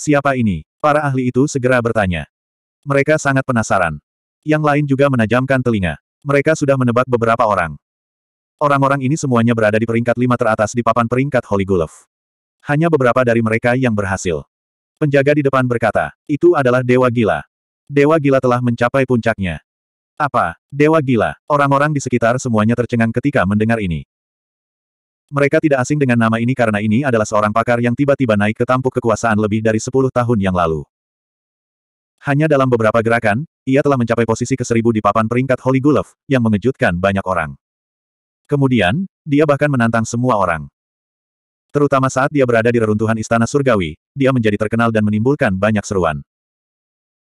Siapa ini? Para ahli itu segera bertanya. Mereka sangat penasaran. Yang lain juga menajamkan telinga. Mereka sudah menebak beberapa orang. Orang-orang ini semuanya berada di peringkat lima teratas di papan peringkat Holy Gulf. Hanya beberapa dari mereka yang berhasil. Penjaga di depan berkata, itu adalah Dewa Gila. Dewa Gila telah mencapai puncaknya. Apa? Dewa Gila? Orang-orang di sekitar semuanya tercengang ketika mendengar ini. Mereka tidak asing dengan nama ini karena ini adalah seorang pakar yang tiba-tiba naik ke tampuk kekuasaan lebih dari 10 tahun yang lalu. Hanya dalam beberapa gerakan, ia telah mencapai posisi ke keseribu di papan peringkat Holy Gulf, yang mengejutkan banyak orang. Kemudian, dia bahkan menantang semua orang. Terutama saat dia berada di reruntuhan Istana Surgawi, dia menjadi terkenal dan menimbulkan banyak seruan.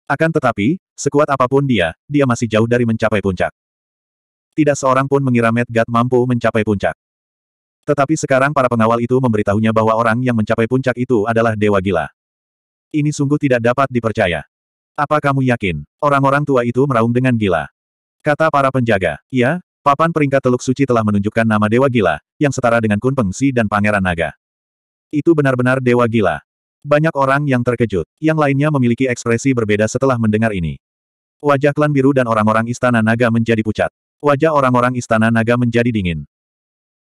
Akan tetapi, sekuat apapun dia, dia masih jauh dari mencapai puncak. Tidak seorang pun mengira Medgat mampu mencapai puncak. Tetapi sekarang para pengawal itu memberitahunya bahwa orang yang mencapai puncak itu adalah dewa gila. Ini sungguh tidak dapat dipercaya. Apa kamu yakin, orang-orang tua itu meraung dengan gila? Kata para penjaga, ya, papan peringkat Teluk Suci telah menunjukkan nama dewa gila, yang setara dengan Kun Pengsi dan Pangeran Naga. Itu benar-benar dewa gila. Banyak orang yang terkejut, yang lainnya memiliki ekspresi berbeda setelah mendengar ini. Wajah klan biru dan orang-orang istana naga menjadi pucat. Wajah orang-orang istana naga menjadi dingin.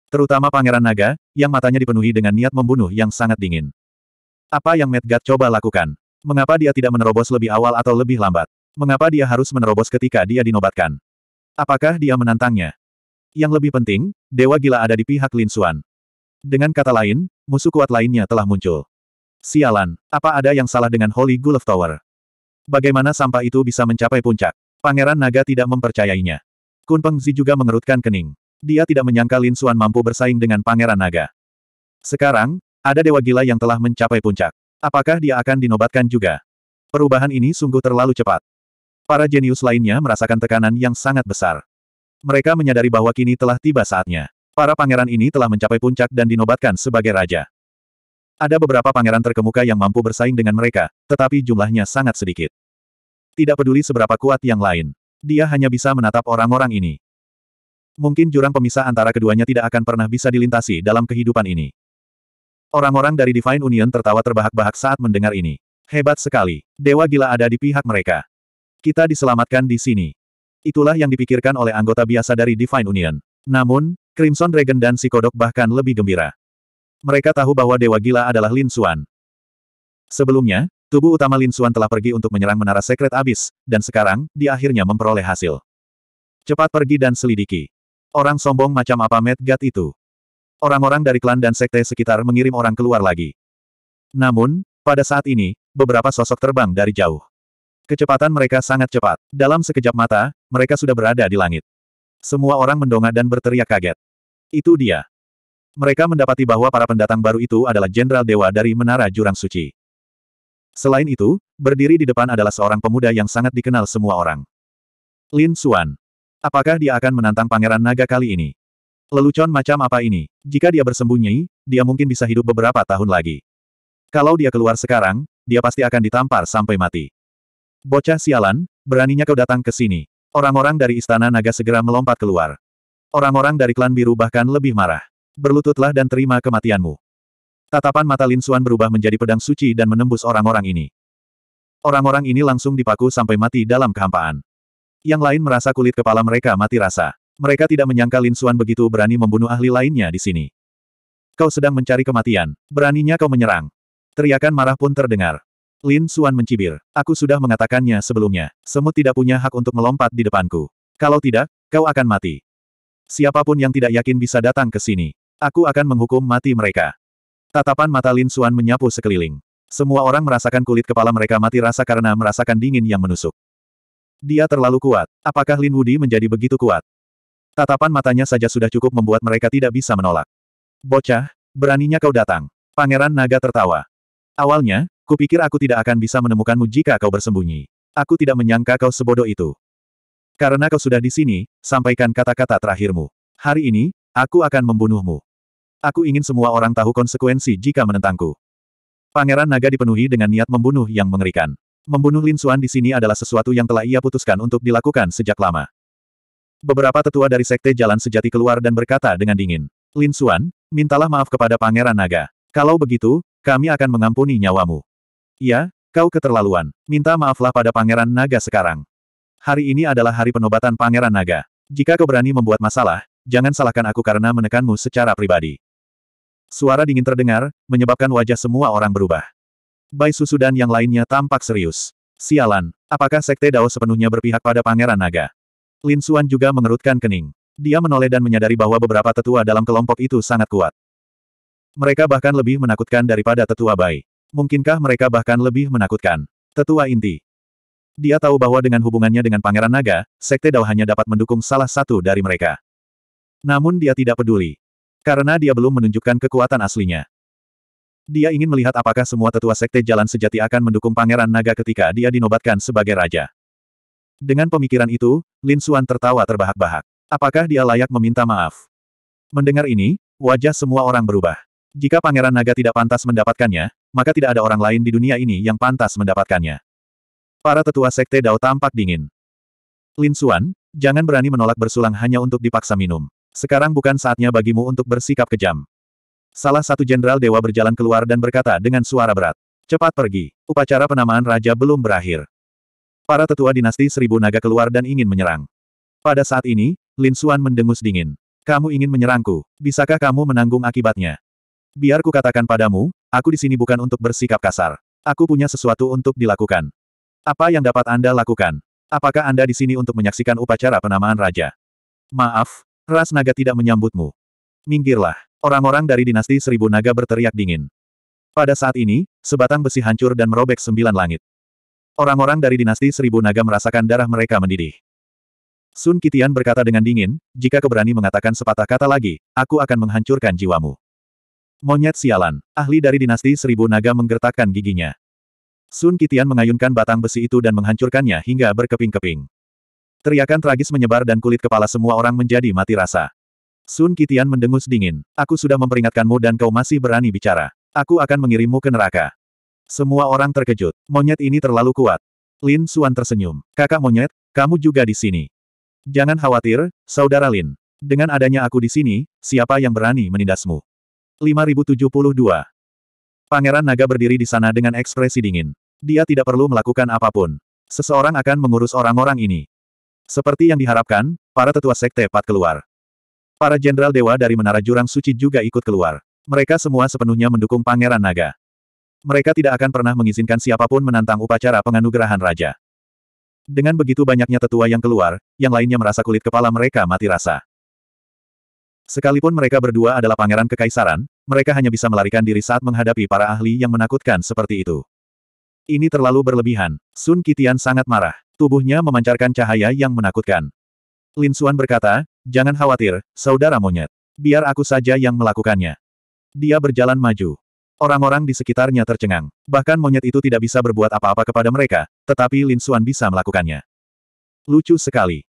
Terutama Pangeran Naga, yang matanya dipenuhi dengan niat membunuh yang sangat dingin. Apa yang Medgat coba lakukan? Mengapa dia tidak menerobos lebih awal atau lebih lambat? Mengapa dia harus menerobos ketika dia dinobatkan? Apakah dia menantangnya? Yang lebih penting, Dewa Gila ada di pihak Lin Xuan. Dengan kata lain, musuh kuat lainnya telah muncul. Sialan, apa ada yang salah dengan Holy Gulf Tower? Bagaimana sampah itu bisa mencapai puncak? Pangeran Naga tidak mempercayainya. Kun Pengzi juga mengerutkan kening. Dia tidak menyangka Lin Xuan mampu bersaing dengan Pangeran Naga. Sekarang, ada Dewa Gila yang telah mencapai puncak. Apakah dia akan dinobatkan juga? Perubahan ini sungguh terlalu cepat. Para jenius lainnya merasakan tekanan yang sangat besar. Mereka menyadari bahwa kini telah tiba saatnya. Para pangeran ini telah mencapai puncak dan dinobatkan sebagai raja. Ada beberapa pangeran terkemuka yang mampu bersaing dengan mereka, tetapi jumlahnya sangat sedikit. Tidak peduli seberapa kuat yang lain. Dia hanya bisa menatap orang-orang ini mungkin jurang pemisah antara keduanya tidak akan pernah bisa dilintasi dalam kehidupan ini. Orang-orang dari Divine Union tertawa terbahak-bahak saat mendengar ini. Hebat sekali. Dewa gila ada di pihak mereka. Kita diselamatkan di sini. Itulah yang dipikirkan oleh anggota biasa dari Divine Union. Namun, Crimson Dragon dan Si Kodok bahkan lebih gembira. Mereka tahu bahwa Dewa Gila adalah Lin Xuan. Sebelumnya, tubuh utama Lin Xuan telah pergi untuk menyerang Menara Sekret Abyss, dan sekarang, dia akhirnya memperoleh hasil. Cepat pergi dan selidiki. Orang sombong macam apa Medgat itu? Orang-orang dari klan dan sekte sekitar mengirim orang keluar lagi. Namun, pada saat ini, beberapa sosok terbang dari jauh. Kecepatan mereka sangat cepat. Dalam sekejap mata, mereka sudah berada di langit. Semua orang mendongak dan berteriak kaget. Itu dia. Mereka mendapati bahwa para pendatang baru itu adalah Jenderal Dewa dari Menara Jurang Suci. Selain itu, berdiri di depan adalah seorang pemuda yang sangat dikenal semua orang. Lin Xuan. Apakah dia akan menantang Pangeran Naga kali ini? Lelucon macam apa ini? Jika dia bersembunyi, dia mungkin bisa hidup beberapa tahun lagi. Kalau dia keluar sekarang, dia pasti akan ditampar sampai mati. Bocah sialan, beraninya kau datang ke sini. Orang-orang dari Istana Naga segera melompat keluar. Orang-orang dari klan biru bahkan lebih marah. Berlututlah dan terima kematianmu. Tatapan mata Lin Xuan berubah menjadi pedang suci dan menembus orang-orang ini. Orang-orang ini langsung dipaku sampai mati dalam kehampaan. Yang lain merasa kulit kepala mereka mati rasa. Mereka tidak menyangka Lin Xuan begitu berani membunuh ahli lainnya di sini. Kau sedang mencari kematian. Beraninya kau menyerang. Teriakan marah pun terdengar. Lin Xuan mencibir. Aku sudah mengatakannya sebelumnya. Semut tidak punya hak untuk melompat di depanku. Kalau tidak, kau akan mati. Siapapun yang tidak yakin bisa datang ke sini. Aku akan menghukum mati mereka. Tatapan mata Lin Xuan menyapu sekeliling. Semua orang merasakan kulit kepala mereka mati rasa karena merasakan dingin yang menusuk. Dia terlalu kuat. Apakah Lin Wudi menjadi begitu kuat? Tatapan matanya saja sudah cukup membuat mereka tidak bisa menolak. Bocah, beraninya kau datang. Pangeran Naga tertawa. Awalnya, kupikir aku tidak akan bisa menemukanmu jika kau bersembunyi. Aku tidak menyangka kau sebodoh itu. Karena kau sudah di sini, sampaikan kata-kata terakhirmu. Hari ini, aku akan membunuhmu. Aku ingin semua orang tahu konsekuensi jika menentangku. Pangeran Naga dipenuhi dengan niat membunuh yang mengerikan. Membunuh Lin Suan di sini adalah sesuatu yang telah ia putuskan untuk dilakukan sejak lama. Beberapa tetua dari Sekte Jalan Sejati keluar dan berkata dengan dingin, Lin Suan, mintalah maaf kepada Pangeran Naga. Kalau begitu, kami akan mengampuni nyawamu. Ya, kau keterlaluan. Minta maaflah pada Pangeran Naga sekarang. Hari ini adalah hari penobatan Pangeran Naga. Jika kau berani membuat masalah, jangan salahkan aku karena menekanmu secara pribadi. Suara dingin terdengar, menyebabkan wajah semua orang berubah. Bai Susu dan yang lainnya tampak serius. Sialan, apakah Sekte Dao sepenuhnya berpihak pada Pangeran Naga? Lin Suan juga mengerutkan kening. Dia menoleh dan menyadari bahwa beberapa tetua dalam kelompok itu sangat kuat. Mereka bahkan lebih menakutkan daripada tetua Bai. Mungkinkah mereka bahkan lebih menakutkan? Tetua inti. Dia tahu bahwa dengan hubungannya dengan Pangeran Naga, Sekte Dao hanya dapat mendukung salah satu dari mereka. Namun dia tidak peduli. Karena dia belum menunjukkan kekuatan aslinya. Dia ingin melihat apakah semua tetua sekte jalan sejati akan mendukung Pangeran Naga ketika dia dinobatkan sebagai raja. Dengan pemikiran itu, Lin Xuan tertawa terbahak-bahak. Apakah dia layak meminta maaf? Mendengar ini, wajah semua orang berubah. Jika Pangeran Naga tidak pantas mendapatkannya, maka tidak ada orang lain di dunia ini yang pantas mendapatkannya. Para tetua sekte Dao tampak dingin. Lin Xuan, jangan berani menolak bersulang hanya untuk dipaksa minum. Sekarang bukan saatnya bagimu untuk bersikap kejam. Salah satu jenderal dewa berjalan keluar dan berkata dengan suara berat. Cepat pergi. Upacara penamaan raja belum berakhir. Para tetua dinasti seribu naga keluar dan ingin menyerang. Pada saat ini, Lin Xuan mendengus dingin. Kamu ingin menyerangku. Bisakah kamu menanggung akibatnya? Biar ku katakan padamu, aku di sini bukan untuk bersikap kasar. Aku punya sesuatu untuk dilakukan. Apa yang dapat Anda lakukan? Apakah Anda di sini untuk menyaksikan upacara penamaan raja? Maaf, ras naga tidak menyambutmu. Minggirlah. Orang-orang dari dinasti seribu naga berteriak dingin. Pada saat ini, sebatang besi hancur dan merobek sembilan langit. Orang-orang dari dinasti seribu naga merasakan darah mereka mendidih. Sun Kitian berkata dengan dingin, jika keberani mengatakan sepatah kata lagi, aku akan menghancurkan jiwamu. Monyet sialan, ahli dari dinasti seribu naga menggertakkan giginya. Sun Kitian mengayunkan batang besi itu dan menghancurkannya hingga berkeping-keping. Teriakan tragis menyebar dan kulit kepala semua orang menjadi mati rasa. Sun Kitian mendengus dingin. Aku sudah memperingatkanmu dan kau masih berani bicara. Aku akan mengirimmu ke neraka. Semua orang terkejut. Monyet ini terlalu kuat. Lin Suan tersenyum. Kakak monyet, kamu juga di sini. Jangan khawatir, saudara Lin. Dengan adanya aku di sini, siapa yang berani menindasmu? 5072. Pangeran Naga berdiri di sana dengan ekspresi dingin. Dia tidak perlu melakukan apapun. Seseorang akan mengurus orang-orang ini. Seperti yang diharapkan, para tetua sekte Pat keluar. Para jenderal dewa dari Menara Jurang Suci juga ikut keluar. Mereka semua sepenuhnya mendukung Pangeran Naga. Mereka tidak akan pernah mengizinkan siapapun menantang upacara penganugerahan raja. Dengan begitu banyaknya tetua yang keluar, yang lainnya merasa kulit kepala mereka mati rasa. Sekalipun mereka berdua adalah pangeran kekaisaran, mereka hanya bisa melarikan diri saat menghadapi para ahli yang menakutkan seperti itu. Ini terlalu berlebihan. Sun Kitian sangat marah. Tubuhnya memancarkan cahaya yang menakutkan. Lin Suan berkata, jangan khawatir, saudara monyet. Biar aku saja yang melakukannya. Dia berjalan maju. Orang-orang di sekitarnya tercengang. Bahkan monyet itu tidak bisa berbuat apa-apa kepada mereka, tetapi Lin Suan bisa melakukannya. Lucu sekali.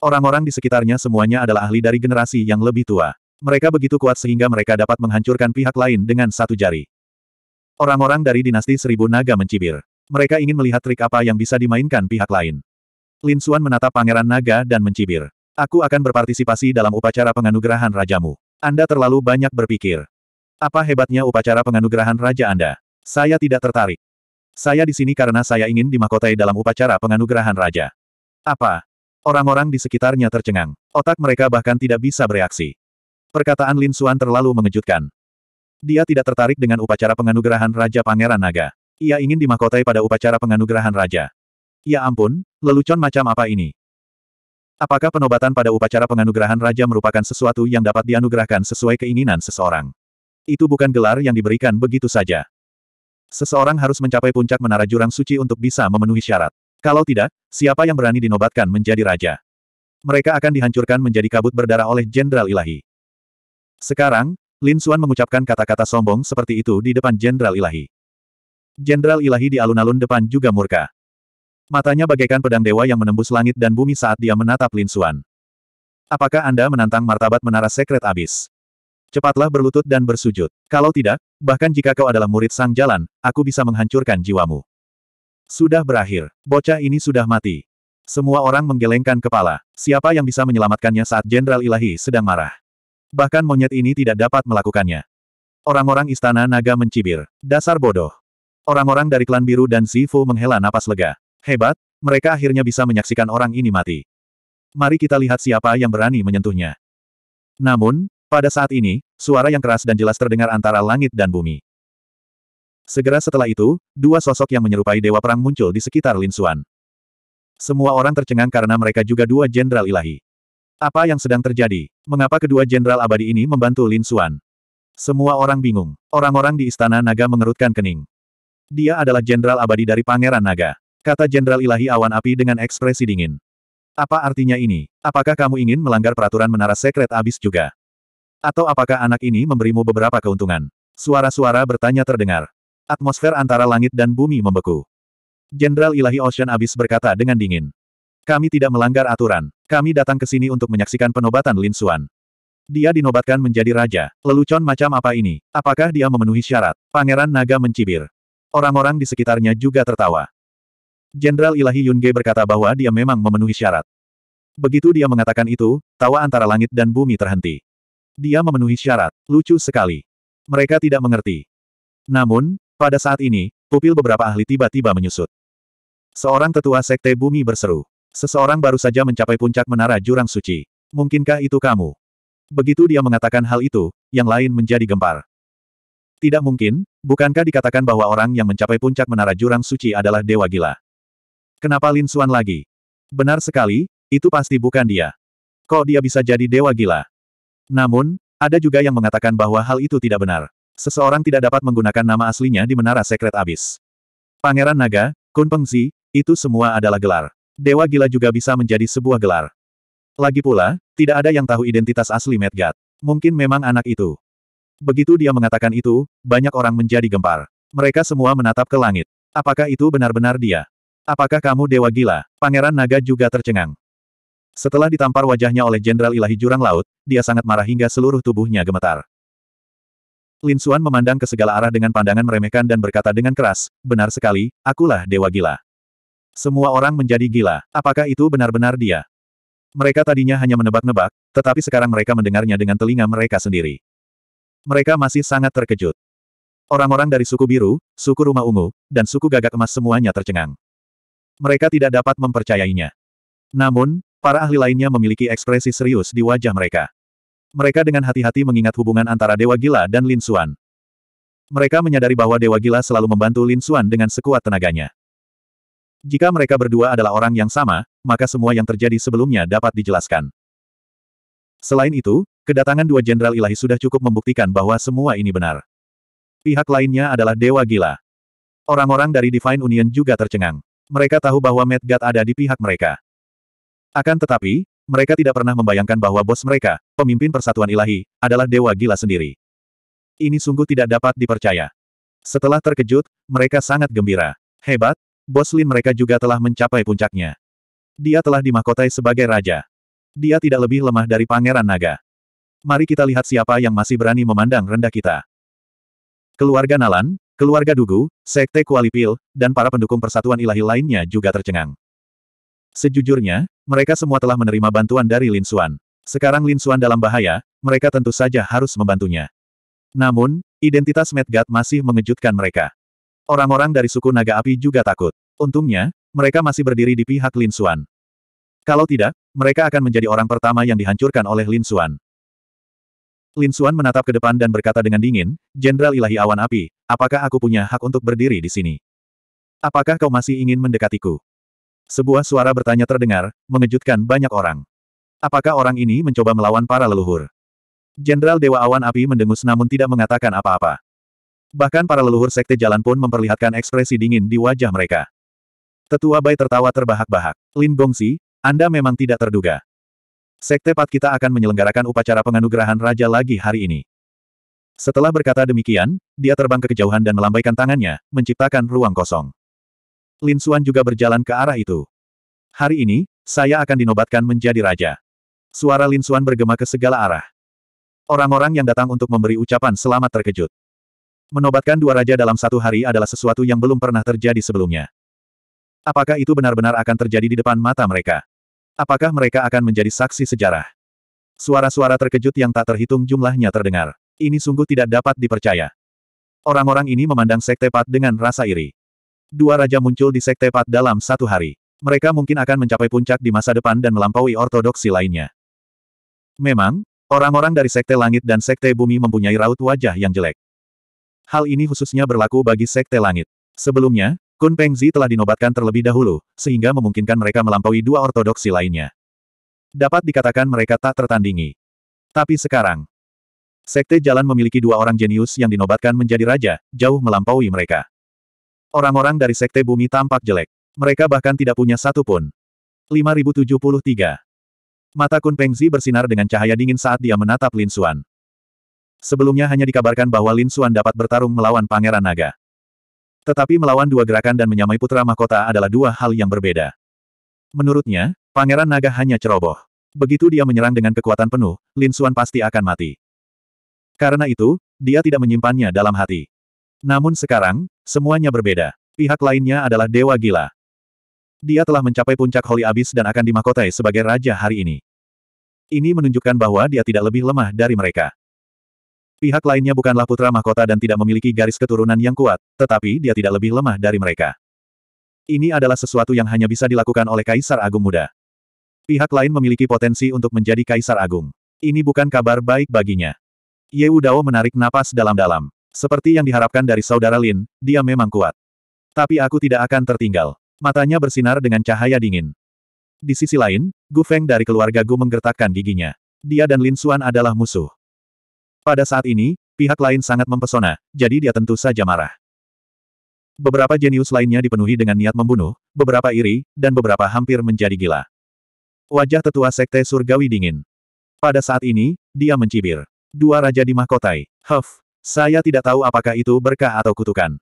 Orang-orang di sekitarnya semuanya adalah ahli dari generasi yang lebih tua. Mereka begitu kuat sehingga mereka dapat menghancurkan pihak lain dengan satu jari. Orang-orang dari dinasti Seribu Naga mencibir. Mereka ingin melihat trik apa yang bisa dimainkan pihak lain. Lin Suan menatap Pangeran Naga dan mencibir. Aku akan berpartisipasi dalam upacara penganugerahan rajamu. Anda terlalu banyak berpikir. Apa hebatnya upacara penganugerahan raja Anda? Saya tidak tertarik. Saya di sini karena saya ingin dimakotai dalam upacara penganugerahan raja. Apa? Orang-orang di sekitarnya tercengang. Otak mereka bahkan tidak bisa bereaksi. Perkataan Lin Suan terlalu mengejutkan. Dia tidak tertarik dengan upacara penganugerahan Raja Pangeran Naga. Ia ingin dimakotai pada upacara penganugerahan Raja. Ya ampun, lelucon macam apa ini? Apakah penobatan pada upacara penganugerahan raja merupakan sesuatu yang dapat dianugerahkan sesuai keinginan seseorang? Itu bukan gelar yang diberikan begitu saja. Seseorang harus mencapai puncak menara jurang suci untuk bisa memenuhi syarat. Kalau tidak, siapa yang berani dinobatkan menjadi raja? Mereka akan dihancurkan menjadi kabut berdarah oleh Jenderal Ilahi. Sekarang, Lin Xuan mengucapkan kata-kata sombong seperti itu di depan Jenderal Ilahi. Jenderal Ilahi di alun-alun depan juga murka. Matanya bagaikan pedang dewa yang menembus langit dan bumi saat dia menatap Lin Xuan. Apakah Anda menantang martabat menara sekret abis? Cepatlah berlutut dan bersujud. Kalau tidak, bahkan jika kau adalah murid sang jalan, aku bisa menghancurkan jiwamu. Sudah berakhir. Bocah ini sudah mati. Semua orang menggelengkan kepala. Siapa yang bisa menyelamatkannya saat Jenderal Ilahi sedang marah? Bahkan monyet ini tidak dapat melakukannya. Orang-orang istana naga mencibir. Dasar bodoh. Orang-orang dari klan biru dan Sifu menghela napas lega. Hebat, mereka akhirnya bisa menyaksikan orang ini mati. Mari kita lihat siapa yang berani menyentuhnya. Namun, pada saat ini, suara yang keras dan jelas terdengar antara langit dan bumi. Segera setelah itu, dua sosok yang menyerupai Dewa Perang muncul di sekitar Lin Xuan. Semua orang tercengang karena mereka juga dua jenderal ilahi. Apa yang sedang terjadi? Mengapa kedua jenderal abadi ini membantu Lin Xuan? Semua orang bingung. Orang-orang di Istana Naga mengerutkan kening. Dia adalah jenderal abadi dari Pangeran Naga. Kata Jenderal Ilahi Awan Api dengan ekspresi dingin. Apa artinya ini? Apakah kamu ingin melanggar peraturan menara sekret abis juga? Atau apakah anak ini memberimu beberapa keuntungan? Suara-suara bertanya terdengar. Atmosfer antara langit dan bumi membeku. Jenderal Ilahi Ocean abis berkata dengan dingin. Kami tidak melanggar aturan. Kami datang ke sini untuk menyaksikan penobatan Lin Xuan. Dia dinobatkan menjadi raja. Lelucon macam apa ini? Apakah dia memenuhi syarat? Pangeran Naga mencibir. Orang-orang di sekitarnya juga tertawa. Jenderal Ilahi Yunge berkata bahwa dia memang memenuhi syarat. Begitu dia mengatakan itu, tawa antara langit dan bumi terhenti. Dia memenuhi syarat, lucu sekali. Mereka tidak mengerti. Namun, pada saat ini, pupil beberapa ahli tiba-tiba menyusut. Seorang tetua sekte bumi berseru. Seseorang baru saja mencapai puncak menara jurang suci. Mungkinkah itu kamu? Begitu dia mengatakan hal itu, yang lain menjadi gempar. Tidak mungkin, bukankah dikatakan bahwa orang yang mencapai puncak menara jurang suci adalah dewa gila? Kenapa Lin Suan lagi? Benar sekali, itu pasti bukan dia. Kok dia bisa jadi dewa gila? Namun, ada juga yang mengatakan bahwa hal itu tidak benar. Seseorang tidak dapat menggunakan nama aslinya di Menara Sekret Abis. Pangeran Naga, Kun Pengzi, itu semua adalah gelar. Dewa gila juga bisa menjadi sebuah gelar. Lagi pula, tidak ada yang tahu identitas asli Medgat. Mungkin memang anak itu. Begitu dia mengatakan itu, banyak orang menjadi gempar. Mereka semua menatap ke langit. Apakah itu benar-benar dia? Apakah kamu dewa gila? Pangeran naga juga tercengang. Setelah ditampar wajahnya oleh Jenderal Ilahi Jurang Laut, dia sangat marah hingga seluruh tubuhnya gemetar. Lin Xuan memandang ke segala arah dengan pandangan meremehkan dan berkata dengan keras, benar sekali, akulah dewa gila. Semua orang menjadi gila, apakah itu benar-benar dia? Mereka tadinya hanya menebak-nebak, tetapi sekarang mereka mendengarnya dengan telinga mereka sendiri. Mereka masih sangat terkejut. Orang-orang dari suku biru, suku rumah ungu, dan suku gagak emas semuanya tercengang. Mereka tidak dapat mempercayainya. Namun, para ahli lainnya memiliki ekspresi serius di wajah mereka. Mereka dengan hati-hati mengingat hubungan antara Dewa Gila dan Lin Xuan. Mereka menyadari bahwa Dewa Gila selalu membantu Lin Xuan dengan sekuat tenaganya. Jika mereka berdua adalah orang yang sama, maka semua yang terjadi sebelumnya dapat dijelaskan. Selain itu, kedatangan dua jenderal ilahi sudah cukup membuktikan bahwa semua ini benar. Pihak lainnya adalah Dewa Gila. Orang-orang dari Divine Union juga tercengang. Mereka tahu bahwa Mad God ada di pihak mereka. Akan tetapi, mereka tidak pernah membayangkan bahwa bos mereka, pemimpin persatuan ilahi, adalah dewa gila sendiri. Ini sungguh tidak dapat dipercaya. Setelah terkejut, mereka sangat gembira. Hebat, bos Lin mereka juga telah mencapai puncaknya. Dia telah dimahkotai sebagai raja. Dia tidak lebih lemah dari pangeran naga. Mari kita lihat siapa yang masih berani memandang rendah kita. Keluarga Nalan, Keluarga Dugu, Sekte Kualipil, dan para pendukung persatuan ilahi lainnya juga tercengang. Sejujurnya, mereka semua telah menerima bantuan dari Lin Xuan. Sekarang Lin Xuan dalam bahaya, mereka tentu saja harus membantunya. Namun, identitas Medgat masih mengejutkan mereka. Orang-orang dari suku Naga Api juga takut. Untungnya, mereka masih berdiri di pihak Lin Xuan. Kalau tidak, mereka akan menjadi orang pertama yang dihancurkan oleh Lin Xuan. Lin Suan menatap ke depan dan berkata dengan dingin, Jenderal Ilahi Awan Api, apakah aku punya hak untuk berdiri di sini? Apakah kau masih ingin mendekatiku? Sebuah suara bertanya terdengar, mengejutkan banyak orang. Apakah orang ini mencoba melawan para leluhur? Jenderal Dewa Awan Api mendengus namun tidak mengatakan apa-apa. Bahkan para leluhur sekte jalan pun memperlihatkan ekspresi dingin di wajah mereka. Tetua Bai tertawa terbahak-bahak. Lin Gongsi, Anda memang tidak terduga. Sekte Pat kita akan menyelenggarakan upacara penganugerahan raja lagi hari ini. Setelah berkata demikian, dia terbang ke kejauhan dan melambaikan tangannya, menciptakan ruang kosong. Lin Xuan juga berjalan ke arah itu. Hari ini, saya akan dinobatkan menjadi raja. Suara Lin Xuan bergema ke segala arah. Orang-orang yang datang untuk memberi ucapan selamat terkejut. Menobatkan dua raja dalam satu hari adalah sesuatu yang belum pernah terjadi sebelumnya. Apakah itu benar-benar akan terjadi di depan mata mereka? Apakah mereka akan menjadi saksi sejarah? Suara-suara terkejut yang tak terhitung jumlahnya terdengar. Ini sungguh tidak dapat dipercaya. Orang-orang ini memandang Sekte Pat dengan rasa iri. Dua raja muncul di Sekte Pat dalam satu hari. Mereka mungkin akan mencapai puncak di masa depan dan melampaui ortodoksi lainnya. Memang, orang-orang dari Sekte Langit dan Sekte Bumi mempunyai raut wajah yang jelek. Hal ini khususnya berlaku bagi Sekte Langit. Sebelumnya, Kun Pengzi telah dinobatkan terlebih dahulu, sehingga memungkinkan mereka melampaui dua ortodoksi lainnya. Dapat dikatakan mereka tak tertandingi. Tapi sekarang, Sekte Jalan memiliki dua orang jenius yang dinobatkan menjadi raja, jauh melampaui mereka. Orang-orang dari Sekte Bumi tampak jelek. Mereka bahkan tidak punya satu pun. 5073 Mata Kun Pengzi bersinar dengan cahaya dingin saat dia menatap Lin Xuan. Sebelumnya hanya dikabarkan bahwa Lin Xuan dapat bertarung melawan Pangeran Naga. Tetapi melawan dua gerakan dan menyamai putra mahkota adalah dua hal yang berbeda. Menurutnya, Pangeran Naga hanya ceroboh. Begitu dia menyerang dengan kekuatan penuh, Lin Suan pasti akan mati. Karena itu, dia tidak menyimpannya dalam hati. Namun sekarang, semuanya berbeda. Pihak lainnya adalah Dewa Gila. Dia telah mencapai puncak Holy Abyss dan akan dimakotai sebagai raja hari ini. Ini menunjukkan bahwa dia tidak lebih lemah dari mereka. Pihak lainnya bukanlah putra mahkota dan tidak memiliki garis keturunan yang kuat, tetapi dia tidak lebih lemah dari mereka. Ini adalah sesuatu yang hanya bisa dilakukan oleh Kaisar Agung Muda. Pihak lain memiliki potensi untuk menjadi Kaisar Agung. Ini bukan kabar baik baginya. Ye Udao menarik napas dalam-dalam. Seperti yang diharapkan dari saudara Lin, dia memang kuat. Tapi aku tidak akan tertinggal. Matanya bersinar dengan cahaya dingin. Di sisi lain, Gu Feng dari keluarga Gu menggertakkan giginya. Dia dan Lin Suan adalah musuh. Pada saat ini, pihak lain sangat mempesona, jadi dia tentu saja marah. Beberapa jenius lainnya dipenuhi dengan niat membunuh, beberapa iri, dan beberapa hampir menjadi gila. Wajah tetua sekte surgawi dingin. Pada saat ini, dia mencibir. Dua raja dimahkotai. Huff, saya tidak tahu apakah itu berkah atau kutukan.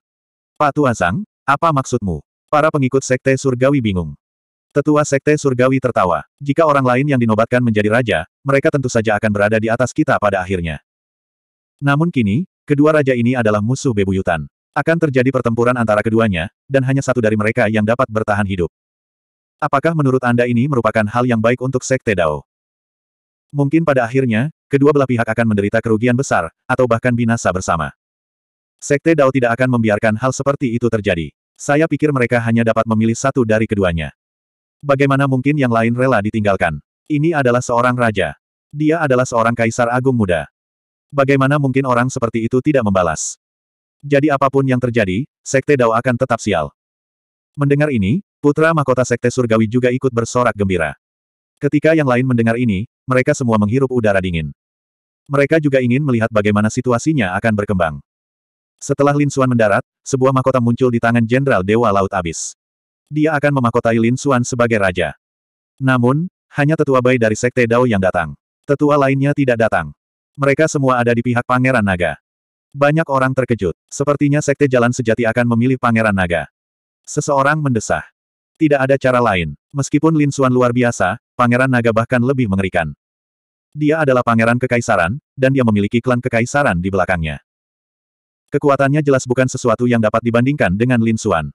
Pak Tua Sang, apa maksudmu? Para pengikut sekte surgawi bingung. Tetua sekte surgawi tertawa. Jika orang lain yang dinobatkan menjadi raja, mereka tentu saja akan berada di atas kita pada akhirnya. Namun kini, kedua raja ini adalah musuh bebuyutan. Akan terjadi pertempuran antara keduanya, dan hanya satu dari mereka yang dapat bertahan hidup. Apakah menurut Anda ini merupakan hal yang baik untuk Sekte Dao? Mungkin pada akhirnya, kedua belah pihak akan menderita kerugian besar, atau bahkan binasa bersama. Sekte Dao tidak akan membiarkan hal seperti itu terjadi. Saya pikir mereka hanya dapat memilih satu dari keduanya. Bagaimana mungkin yang lain rela ditinggalkan? Ini adalah seorang raja. Dia adalah seorang kaisar agung muda. Bagaimana mungkin orang seperti itu tidak membalas? Jadi apapun yang terjadi, Sekte Dao akan tetap sial. Mendengar ini, putra mahkota Sekte Surgawi juga ikut bersorak gembira. Ketika yang lain mendengar ini, mereka semua menghirup udara dingin. Mereka juga ingin melihat bagaimana situasinya akan berkembang. Setelah Lin Xuan mendarat, sebuah mahkota muncul di tangan Jenderal Dewa Laut Abis. Dia akan memahkotai Lin Xuan sebagai raja. Namun, hanya tetua bayi dari Sekte Dao yang datang. Tetua lainnya tidak datang. Mereka semua ada di pihak Pangeran Naga. Banyak orang terkejut. Sepertinya Sekte Jalan Sejati akan memilih Pangeran Naga. Seseorang mendesah. Tidak ada cara lain. Meskipun Lin Suan luar biasa, Pangeran Naga bahkan lebih mengerikan. Dia adalah pangeran kekaisaran, dan dia memiliki klan kekaisaran di belakangnya. Kekuatannya jelas bukan sesuatu yang dapat dibandingkan dengan Lin Suan.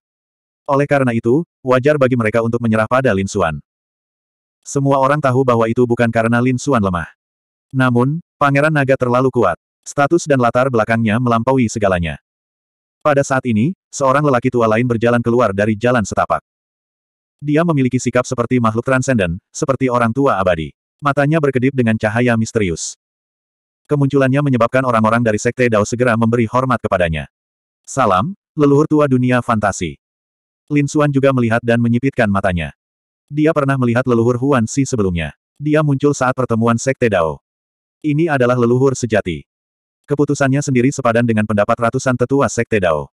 Oleh karena itu, wajar bagi mereka untuk menyerah pada Lin Suan. Semua orang tahu bahwa itu bukan karena Lin Suan lemah. Namun, Pangeran naga terlalu kuat. Status dan latar belakangnya melampaui segalanya. Pada saat ini, seorang lelaki tua lain berjalan keluar dari jalan setapak. Dia memiliki sikap seperti makhluk transenden, seperti orang tua abadi. Matanya berkedip dengan cahaya misterius. Kemunculannya menyebabkan orang-orang dari Sekte Dao segera memberi hormat kepadanya. Salam, leluhur tua dunia fantasi. Lin Xuan juga melihat dan menyipitkan matanya. Dia pernah melihat leluhur Huan Si sebelumnya. Dia muncul saat pertemuan Sekte Dao. Ini adalah leluhur sejati. Keputusannya sendiri sepadan dengan pendapat ratusan tetua Sekte Dao.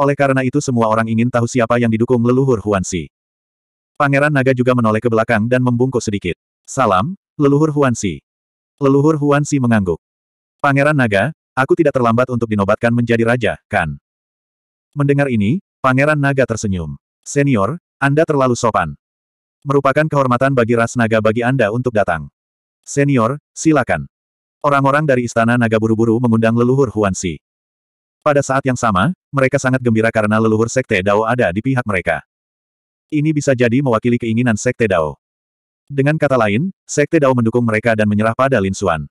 Oleh karena itu semua orang ingin tahu siapa yang didukung leluhur Huansi. Pangeran Naga juga menoleh ke belakang dan membungkuk sedikit. Salam, leluhur Huansi. Leluhur Huansi mengangguk. Pangeran Naga, aku tidak terlambat untuk dinobatkan menjadi raja, kan? Mendengar ini, Pangeran Naga tersenyum. Senior, Anda terlalu sopan. Merupakan kehormatan bagi ras naga bagi Anda untuk datang. Senior, silakan. Orang-orang dari istana naga buru-buru mengundang leluhur Huan Si. Pada saat yang sama, mereka sangat gembira karena leluhur Sekte Dao ada di pihak mereka. Ini bisa jadi mewakili keinginan Sekte Dao. Dengan kata lain, Sekte Dao mendukung mereka dan menyerah pada Lin Xuan.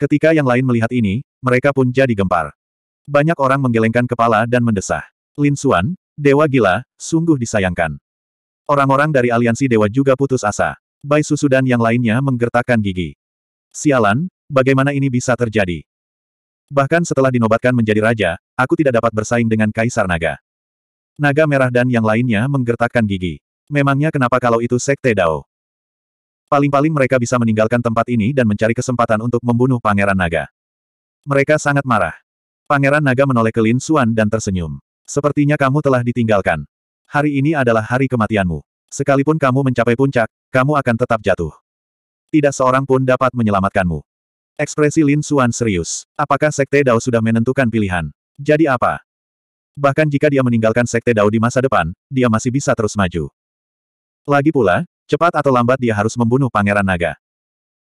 Ketika yang lain melihat ini, mereka pun jadi gempar. Banyak orang menggelengkan kepala dan mendesah. Lin Xuan, Dewa Gila, sungguh disayangkan. Orang-orang dari aliansi Dewa juga putus asa. Bai Susu dan yang lainnya menggertakkan gigi. Sialan, bagaimana ini bisa terjadi? Bahkan setelah dinobatkan menjadi raja, aku tidak dapat bersaing dengan Kaisar Naga. Naga Merah dan yang lainnya menggertakkan gigi. Memangnya kenapa kalau itu Sekte Dao? Paling-paling mereka bisa meninggalkan tempat ini dan mencari kesempatan untuk membunuh Pangeran Naga. Mereka sangat marah. Pangeran Naga menoleh ke Lin Suan dan tersenyum. Sepertinya kamu telah ditinggalkan. Hari ini adalah hari kematianmu. Sekalipun kamu mencapai puncak, kamu akan tetap jatuh. Tidak seorang pun dapat menyelamatkanmu. Ekspresi Lin Suan serius. Apakah Sekte Dao sudah menentukan pilihan? Jadi apa? Bahkan jika dia meninggalkan Sekte Dao di masa depan, dia masih bisa terus maju. Lagi pula, cepat atau lambat dia harus membunuh Pangeran Naga.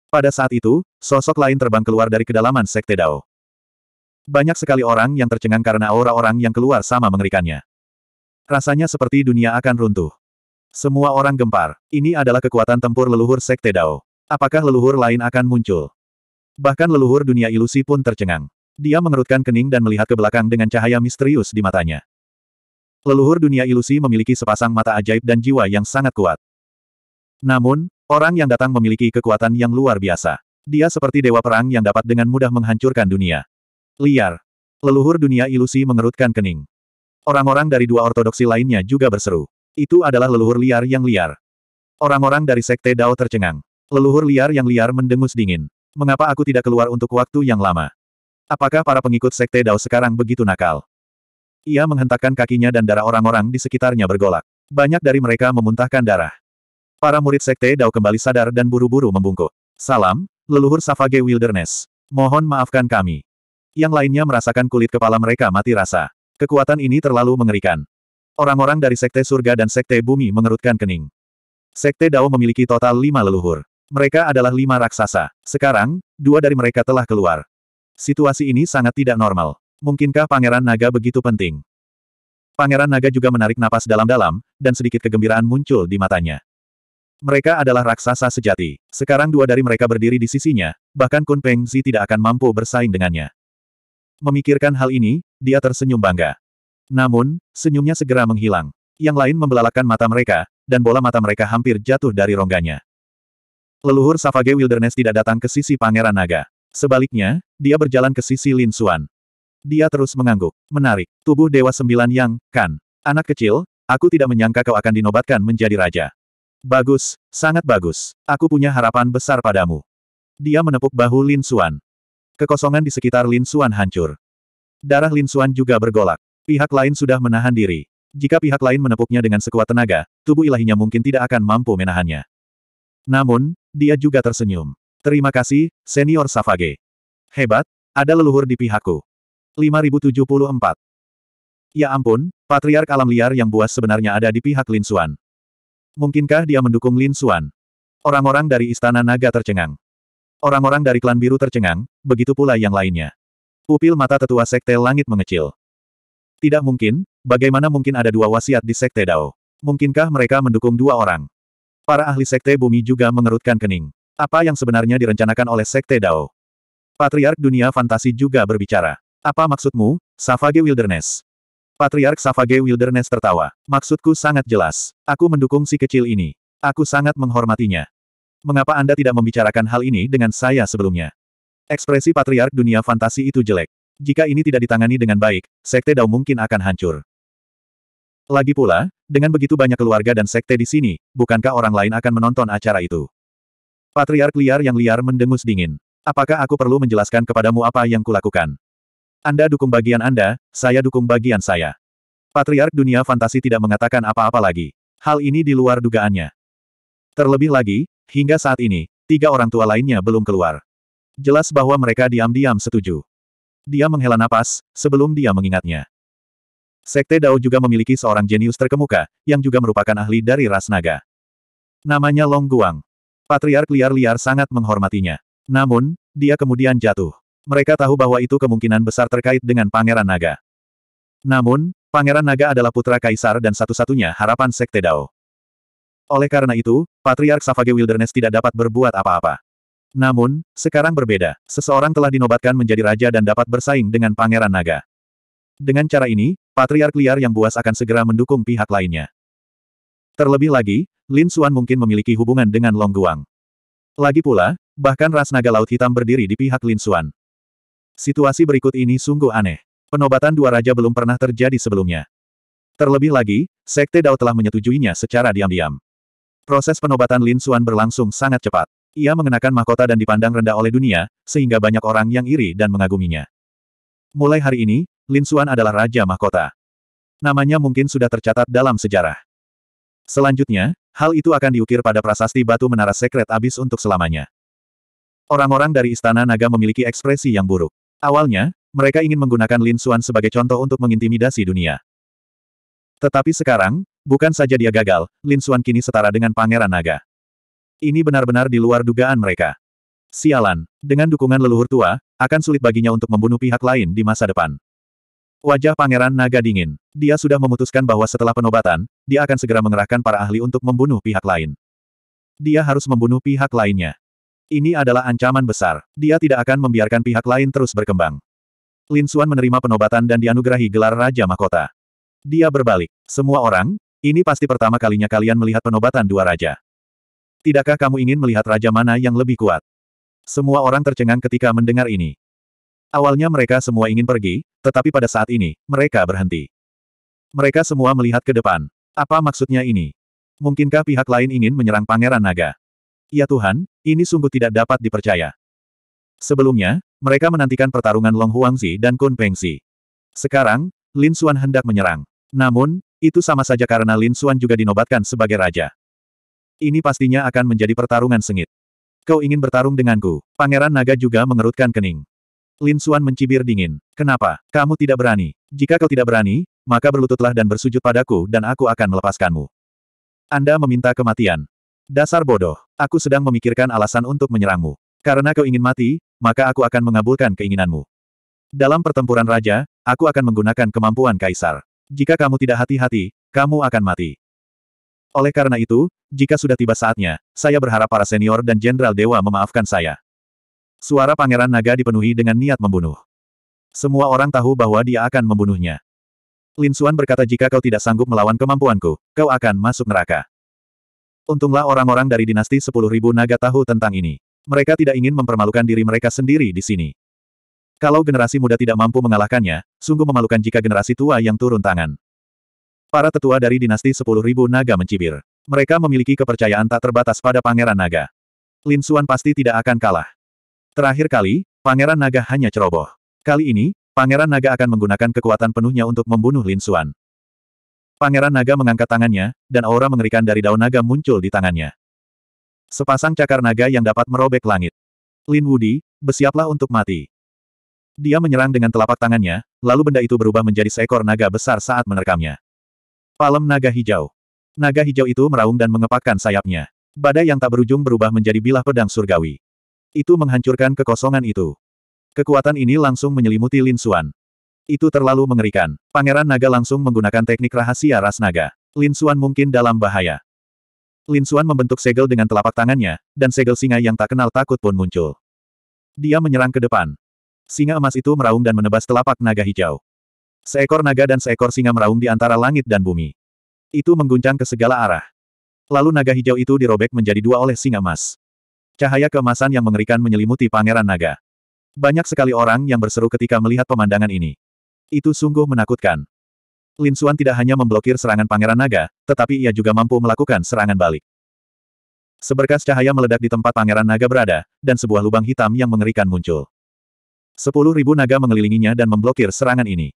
Pada saat itu, sosok lain terbang keluar dari kedalaman Sekte Dao. Banyak sekali orang yang tercengang karena aura orang yang keluar sama mengerikannya. Rasanya seperti dunia akan runtuh. Semua orang gempar. Ini adalah kekuatan tempur leluhur Sekte Dao. Apakah leluhur lain akan muncul? Bahkan leluhur dunia ilusi pun tercengang. Dia mengerutkan kening dan melihat ke belakang dengan cahaya misterius di matanya. Leluhur dunia ilusi memiliki sepasang mata ajaib dan jiwa yang sangat kuat. Namun, orang yang datang memiliki kekuatan yang luar biasa. Dia seperti dewa perang yang dapat dengan mudah menghancurkan dunia. Liar. Leluhur dunia ilusi mengerutkan kening. Orang-orang dari dua ortodoksi lainnya juga berseru. Itu adalah leluhur liar yang liar. Orang-orang dari Sekte Dao tercengang. Leluhur liar yang liar mendengus dingin. Mengapa aku tidak keluar untuk waktu yang lama? Apakah para pengikut Sekte Dao sekarang begitu nakal? Ia menghentakkan kakinya dan darah orang-orang di sekitarnya bergolak. Banyak dari mereka memuntahkan darah. Para murid Sekte Dao kembali sadar dan buru-buru membungkuk. Salam, leluhur Safage Wilderness. Mohon maafkan kami. Yang lainnya merasakan kulit kepala mereka mati rasa. Kekuatan ini terlalu mengerikan. Orang-orang dari Sekte Surga dan Sekte Bumi mengerutkan kening. Sekte Dao memiliki total lima leluhur. Mereka adalah lima raksasa. Sekarang, dua dari mereka telah keluar. Situasi ini sangat tidak normal. Mungkinkah Pangeran Naga begitu penting? Pangeran Naga juga menarik napas dalam-dalam, dan sedikit kegembiraan muncul di matanya. Mereka adalah raksasa sejati. Sekarang dua dari mereka berdiri di sisinya, bahkan Kun Peng Zi tidak akan mampu bersaing dengannya. Memikirkan hal ini, dia tersenyum bangga. Namun, senyumnya segera menghilang. Yang lain membelalakan mata mereka, dan bola mata mereka hampir jatuh dari rongganya. Leluhur Savage Wilderness tidak datang ke sisi Pangeran Naga. Sebaliknya, dia berjalan ke sisi Lin Suan. Dia terus mengangguk. Menarik. Tubuh Dewa Sembilan Yang, kan. Anak kecil, aku tidak menyangka kau akan dinobatkan menjadi raja. Bagus, sangat bagus. Aku punya harapan besar padamu. Dia menepuk bahu Lin Suan. Kekosongan di sekitar Lin Suan hancur. Darah Lin Suan juga bergolak. Pihak lain sudah menahan diri. Jika pihak lain menepuknya dengan sekuat tenaga, tubuh ilahinya mungkin tidak akan mampu menahannya. Namun, dia juga tersenyum. Terima kasih, Senior Savage. Hebat, ada leluhur di pihakku. 5074. Ya ampun, Patriark Alam Liar yang buas sebenarnya ada di pihak Lin Suan. Mungkinkah dia mendukung Lin Suan? Orang-orang dari Istana Naga tercengang. Orang-orang dari klan biru tercengang, begitu pula yang lainnya. Pupil mata tetua Sekte Langit mengecil. Tidak mungkin, bagaimana mungkin ada dua wasiat di Sekte Dao? Mungkinkah mereka mendukung dua orang? Para ahli Sekte Bumi juga mengerutkan kening. Apa yang sebenarnya direncanakan oleh Sekte Dao? Patriark Dunia Fantasi juga berbicara. Apa maksudmu, Savage Wilderness? Patriark Savage Wilderness tertawa. Maksudku sangat jelas. Aku mendukung si kecil ini. Aku sangat menghormatinya. Mengapa Anda tidak membicarakan hal ini dengan saya sebelumnya? Ekspresi Patriark Dunia Fantasi itu jelek. Jika ini tidak ditangani dengan baik, Sekte Dao mungkin akan hancur. Lagi pula, dengan begitu banyak keluarga dan sekte di sini, bukankah orang lain akan menonton acara itu? Patriark liar yang liar mendengus dingin. Apakah aku perlu menjelaskan kepadamu apa yang kulakukan? Anda dukung bagian Anda, saya dukung bagian saya. Patriark dunia fantasi tidak mengatakan apa-apa lagi. Hal ini di luar dugaannya. Terlebih lagi, hingga saat ini, tiga orang tua lainnya belum keluar. Jelas bahwa mereka diam-diam setuju. Dia menghela napas, sebelum dia mengingatnya. Sekte Dao juga memiliki seorang jenius terkemuka, yang juga merupakan ahli dari ras naga. Namanya Long Guang. Patriark liar-liar sangat menghormatinya. Namun, dia kemudian jatuh. Mereka tahu bahwa itu kemungkinan besar terkait dengan Pangeran Naga. Namun, Pangeran Naga adalah putra kaisar dan satu-satunya harapan Sekte Dao. Oleh karena itu, Patriark Savage Wilderness tidak dapat berbuat apa-apa. Namun, sekarang berbeda. Seseorang telah dinobatkan menjadi raja dan dapat bersaing dengan Pangeran Naga. Dengan cara ini, Patriark liar yang buas akan segera mendukung pihak lainnya. Terlebih lagi, Lin Xuan mungkin memiliki hubungan dengan Long Guang. Lagi pula, bahkan ras naga laut hitam berdiri di pihak Lin Xuan. Situasi berikut ini sungguh aneh. Penobatan dua raja belum pernah terjadi sebelumnya. Terlebih lagi, Sekte Dao telah menyetujuinya secara diam-diam. Proses penobatan Lin Xuan berlangsung sangat cepat. Ia mengenakan mahkota dan dipandang rendah oleh dunia, sehingga banyak orang yang iri dan mengaguminya. Mulai hari ini, Lin Xuan adalah Raja Mahkota. Namanya mungkin sudah tercatat dalam sejarah. Selanjutnya, hal itu akan diukir pada prasasti batu menara sekret abis untuk selamanya. Orang-orang dari Istana Naga memiliki ekspresi yang buruk. Awalnya, mereka ingin menggunakan Lin Xuan sebagai contoh untuk mengintimidasi dunia. Tetapi sekarang, bukan saja dia gagal, Lin Xuan kini setara dengan Pangeran Naga. Ini benar-benar di luar dugaan mereka. Sialan, dengan dukungan leluhur tua, akan sulit baginya untuk membunuh pihak lain di masa depan. Wajah Pangeran Naga dingin. Dia sudah memutuskan bahwa setelah penobatan, dia akan segera mengerahkan para ahli untuk membunuh pihak lain. Dia harus membunuh pihak lainnya. Ini adalah ancaman besar. Dia tidak akan membiarkan pihak lain terus berkembang. Lin Xuan menerima penobatan dan dianugerahi gelar Raja Mahkota. Dia berbalik. Semua orang, ini pasti pertama kalinya kalian melihat penobatan dua raja. Tidakkah kamu ingin melihat raja mana yang lebih kuat? Semua orang tercengang ketika mendengar ini. Awalnya mereka semua ingin pergi, tetapi pada saat ini, mereka berhenti. Mereka semua melihat ke depan. Apa maksudnya ini? Mungkinkah pihak lain ingin menyerang Pangeran Naga? Ya Tuhan, ini sungguh tidak dapat dipercaya. Sebelumnya, mereka menantikan pertarungan Long Huangzi dan Kun Pengzi. Sekarang, Lin Xuan hendak menyerang. Namun, itu sama saja karena Lin Xuan juga dinobatkan sebagai raja. Ini pastinya akan menjadi pertarungan sengit. Kau ingin bertarung denganku? Pangeran Naga juga mengerutkan kening. Lin Xuan mencibir dingin. Kenapa? Kamu tidak berani. Jika kau tidak berani, maka berlututlah dan bersujud padaku dan aku akan melepaskanmu. Anda meminta kematian. Dasar bodoh. Aku sedang memikirkan alasan untuk menyerangmu. Karena kau ingin mati, maka aku akan mengabulkan keinginanmu. Dalam pertempuran raja, aku akan menggunakan kemampuan kaisar. Jika kamu tidak hati-hati, kamu akan mati. Oleh karena itu, jika sudah tiba saatnya, saya berharap para senior dan jenderal dewa memaafkan saya. Suara Pangeran Naga dipenuhi dengan niat membunuh. Semua orang tahu bahwa dia akan membunuhnya. Lin Xuan berkata jika kau tidak sanggup melawan kemampuanku, kau akan masuk neraka. Untunglah orang-orang dari dinasti 10.000 naga tahu tentang ini. Mereka tidak ingin mempermalukan diri mereka sendiri di sini. Kalau generasi muda tidak mampu mengalahkannya, sungguh memalukan jika generasi tua yang turun tangan. Para tetua dari dinasti sepuluh ribu naga mencibir. Mereka memiliki kepercayaan tak terbatas pada Pangeran Naga. Lin Suan pasti tidak akan kalah. Terakhir kali, Pangeran Naga hanya ceroboh. Kali ini, Pangeran Naga akan menggunakan kekuatan penuhnya untuk membunuh Lin Suan. Pangeran Naga mengangkat tangannya, dan aura mengerikan dari daun naga muncul di tangannya. Sepasang cakar naga yang dapat merobek langit. Lin Wudi, bersiaplah untuk mati. Dia menyerang dengan telapak tangannya, lalu benda itu berubah menjadi seekor naga besar saat menerkamnya. Palem naga hijau. Naga hijau itu meraung dan mengepakkan sayapnya. Badai yang tak berujung berubah menjadi bilah pedang surgawi. Itu menghancurkan kekosongan itu. Kekuatan ini langsung menyelimuti Lin Xuan. Itu terlalu mengerikan. Pangeran naga langsung menggunakan teknik rahasia ras naga. Lin Xuan mungkin dalam bahaya. Lin Xuan membentuk segel dengan telapak tangannya, dan segel singa yang tak kenal takut pun muncul. Dia menyerang ke depan. Singa emas itu meraung dan menebas telapak naga hijau. Seekor naga dan seekor singa meraung di antara langit dan bumi. Itu mengguncang ke segala arah. Lalu naga hijau itu dirobek menjadi dua oleh singa emas. Cahaya keemasan yang mengerikan menyelimuti pangeran naga. Banyak sekali orang yang berseru ketika melihat pemandangan ini. Itu sungguh menakutkan. Lin Suan tidak hanya memblokir serangan pangeran naga, tetapi ia juga mampu melakukan serangan balik. Seberkas cahaya meledak di tempat pangeran naga berada, dan sebuah lubang hitam yang mengerikan muncul. Sepuluh ribu naga mengelilinginya dan memblokir serangan ini.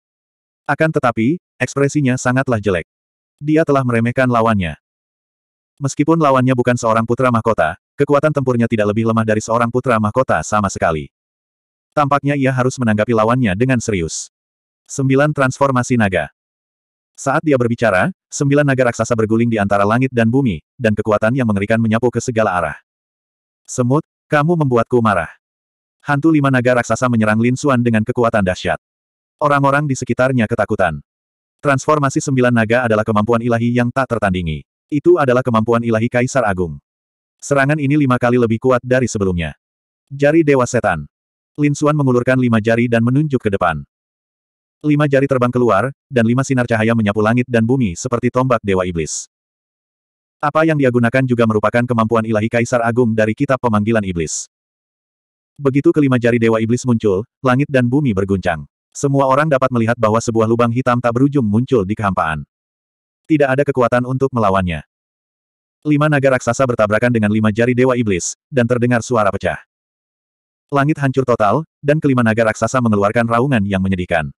Akan tetapi, ekspresinya sangatlah jelek. Dia telah meremehkan lawannya. Meskipun lawannya bukan seorang putra mahkota, kekuatan tempurnya tidak lebih lemah dari seorang putra mahkota sama sekali. Tampaknya ia harus menanggapi lawannya dengan serius. Sembilan Transformasi Naga Saat dia berbicara, sembilan naga raksasa berguling di antara langit dan bumi, dan kekuatan yang mengerikan menyapu ke segala arah. Semut, kamu membuatku marah. Hantu lima naga raksasa menyerang Lin Suan dengan kekuatan dahsyat. Orang-orang di sekitarnya ketakutan. Transformasi sembilan naga adalah kemampuan ilahi yang tak tertandingi. Itu adalah kemampuan ilahi Kaisar Agung. Serangan ini lima kali lebih kuat dari sebelumnya. Jari Dewa Setan. Lin Xuan mengulurkan lima jari dan menunjuk ke depan. Lima jari terbang keluar, dan lima sinar cahaya menyapu langit dan bumi seperti tombak Dewa Iblis. Apa yang dia gunakan juga merupakan kemampuan ilahi Kaisar Agung dari Kitab Pemanggilan Iblis. Begitu kelima jari Dewa Iblis muncul, langit dan bumi berguncang. Semua orang dapat melihat bahwa sebuah lubang hitam tak berujung muncul di kehampaan. Tidak ada kekuatan untuk melawannya. Lima naga raksasa bertabrakan dengan lima jari Dewa Iblis, dan terdengar suara pecah. Langit hancur total, dan kelima naga raksasa mengeluarkan raungan yang menyedihkan.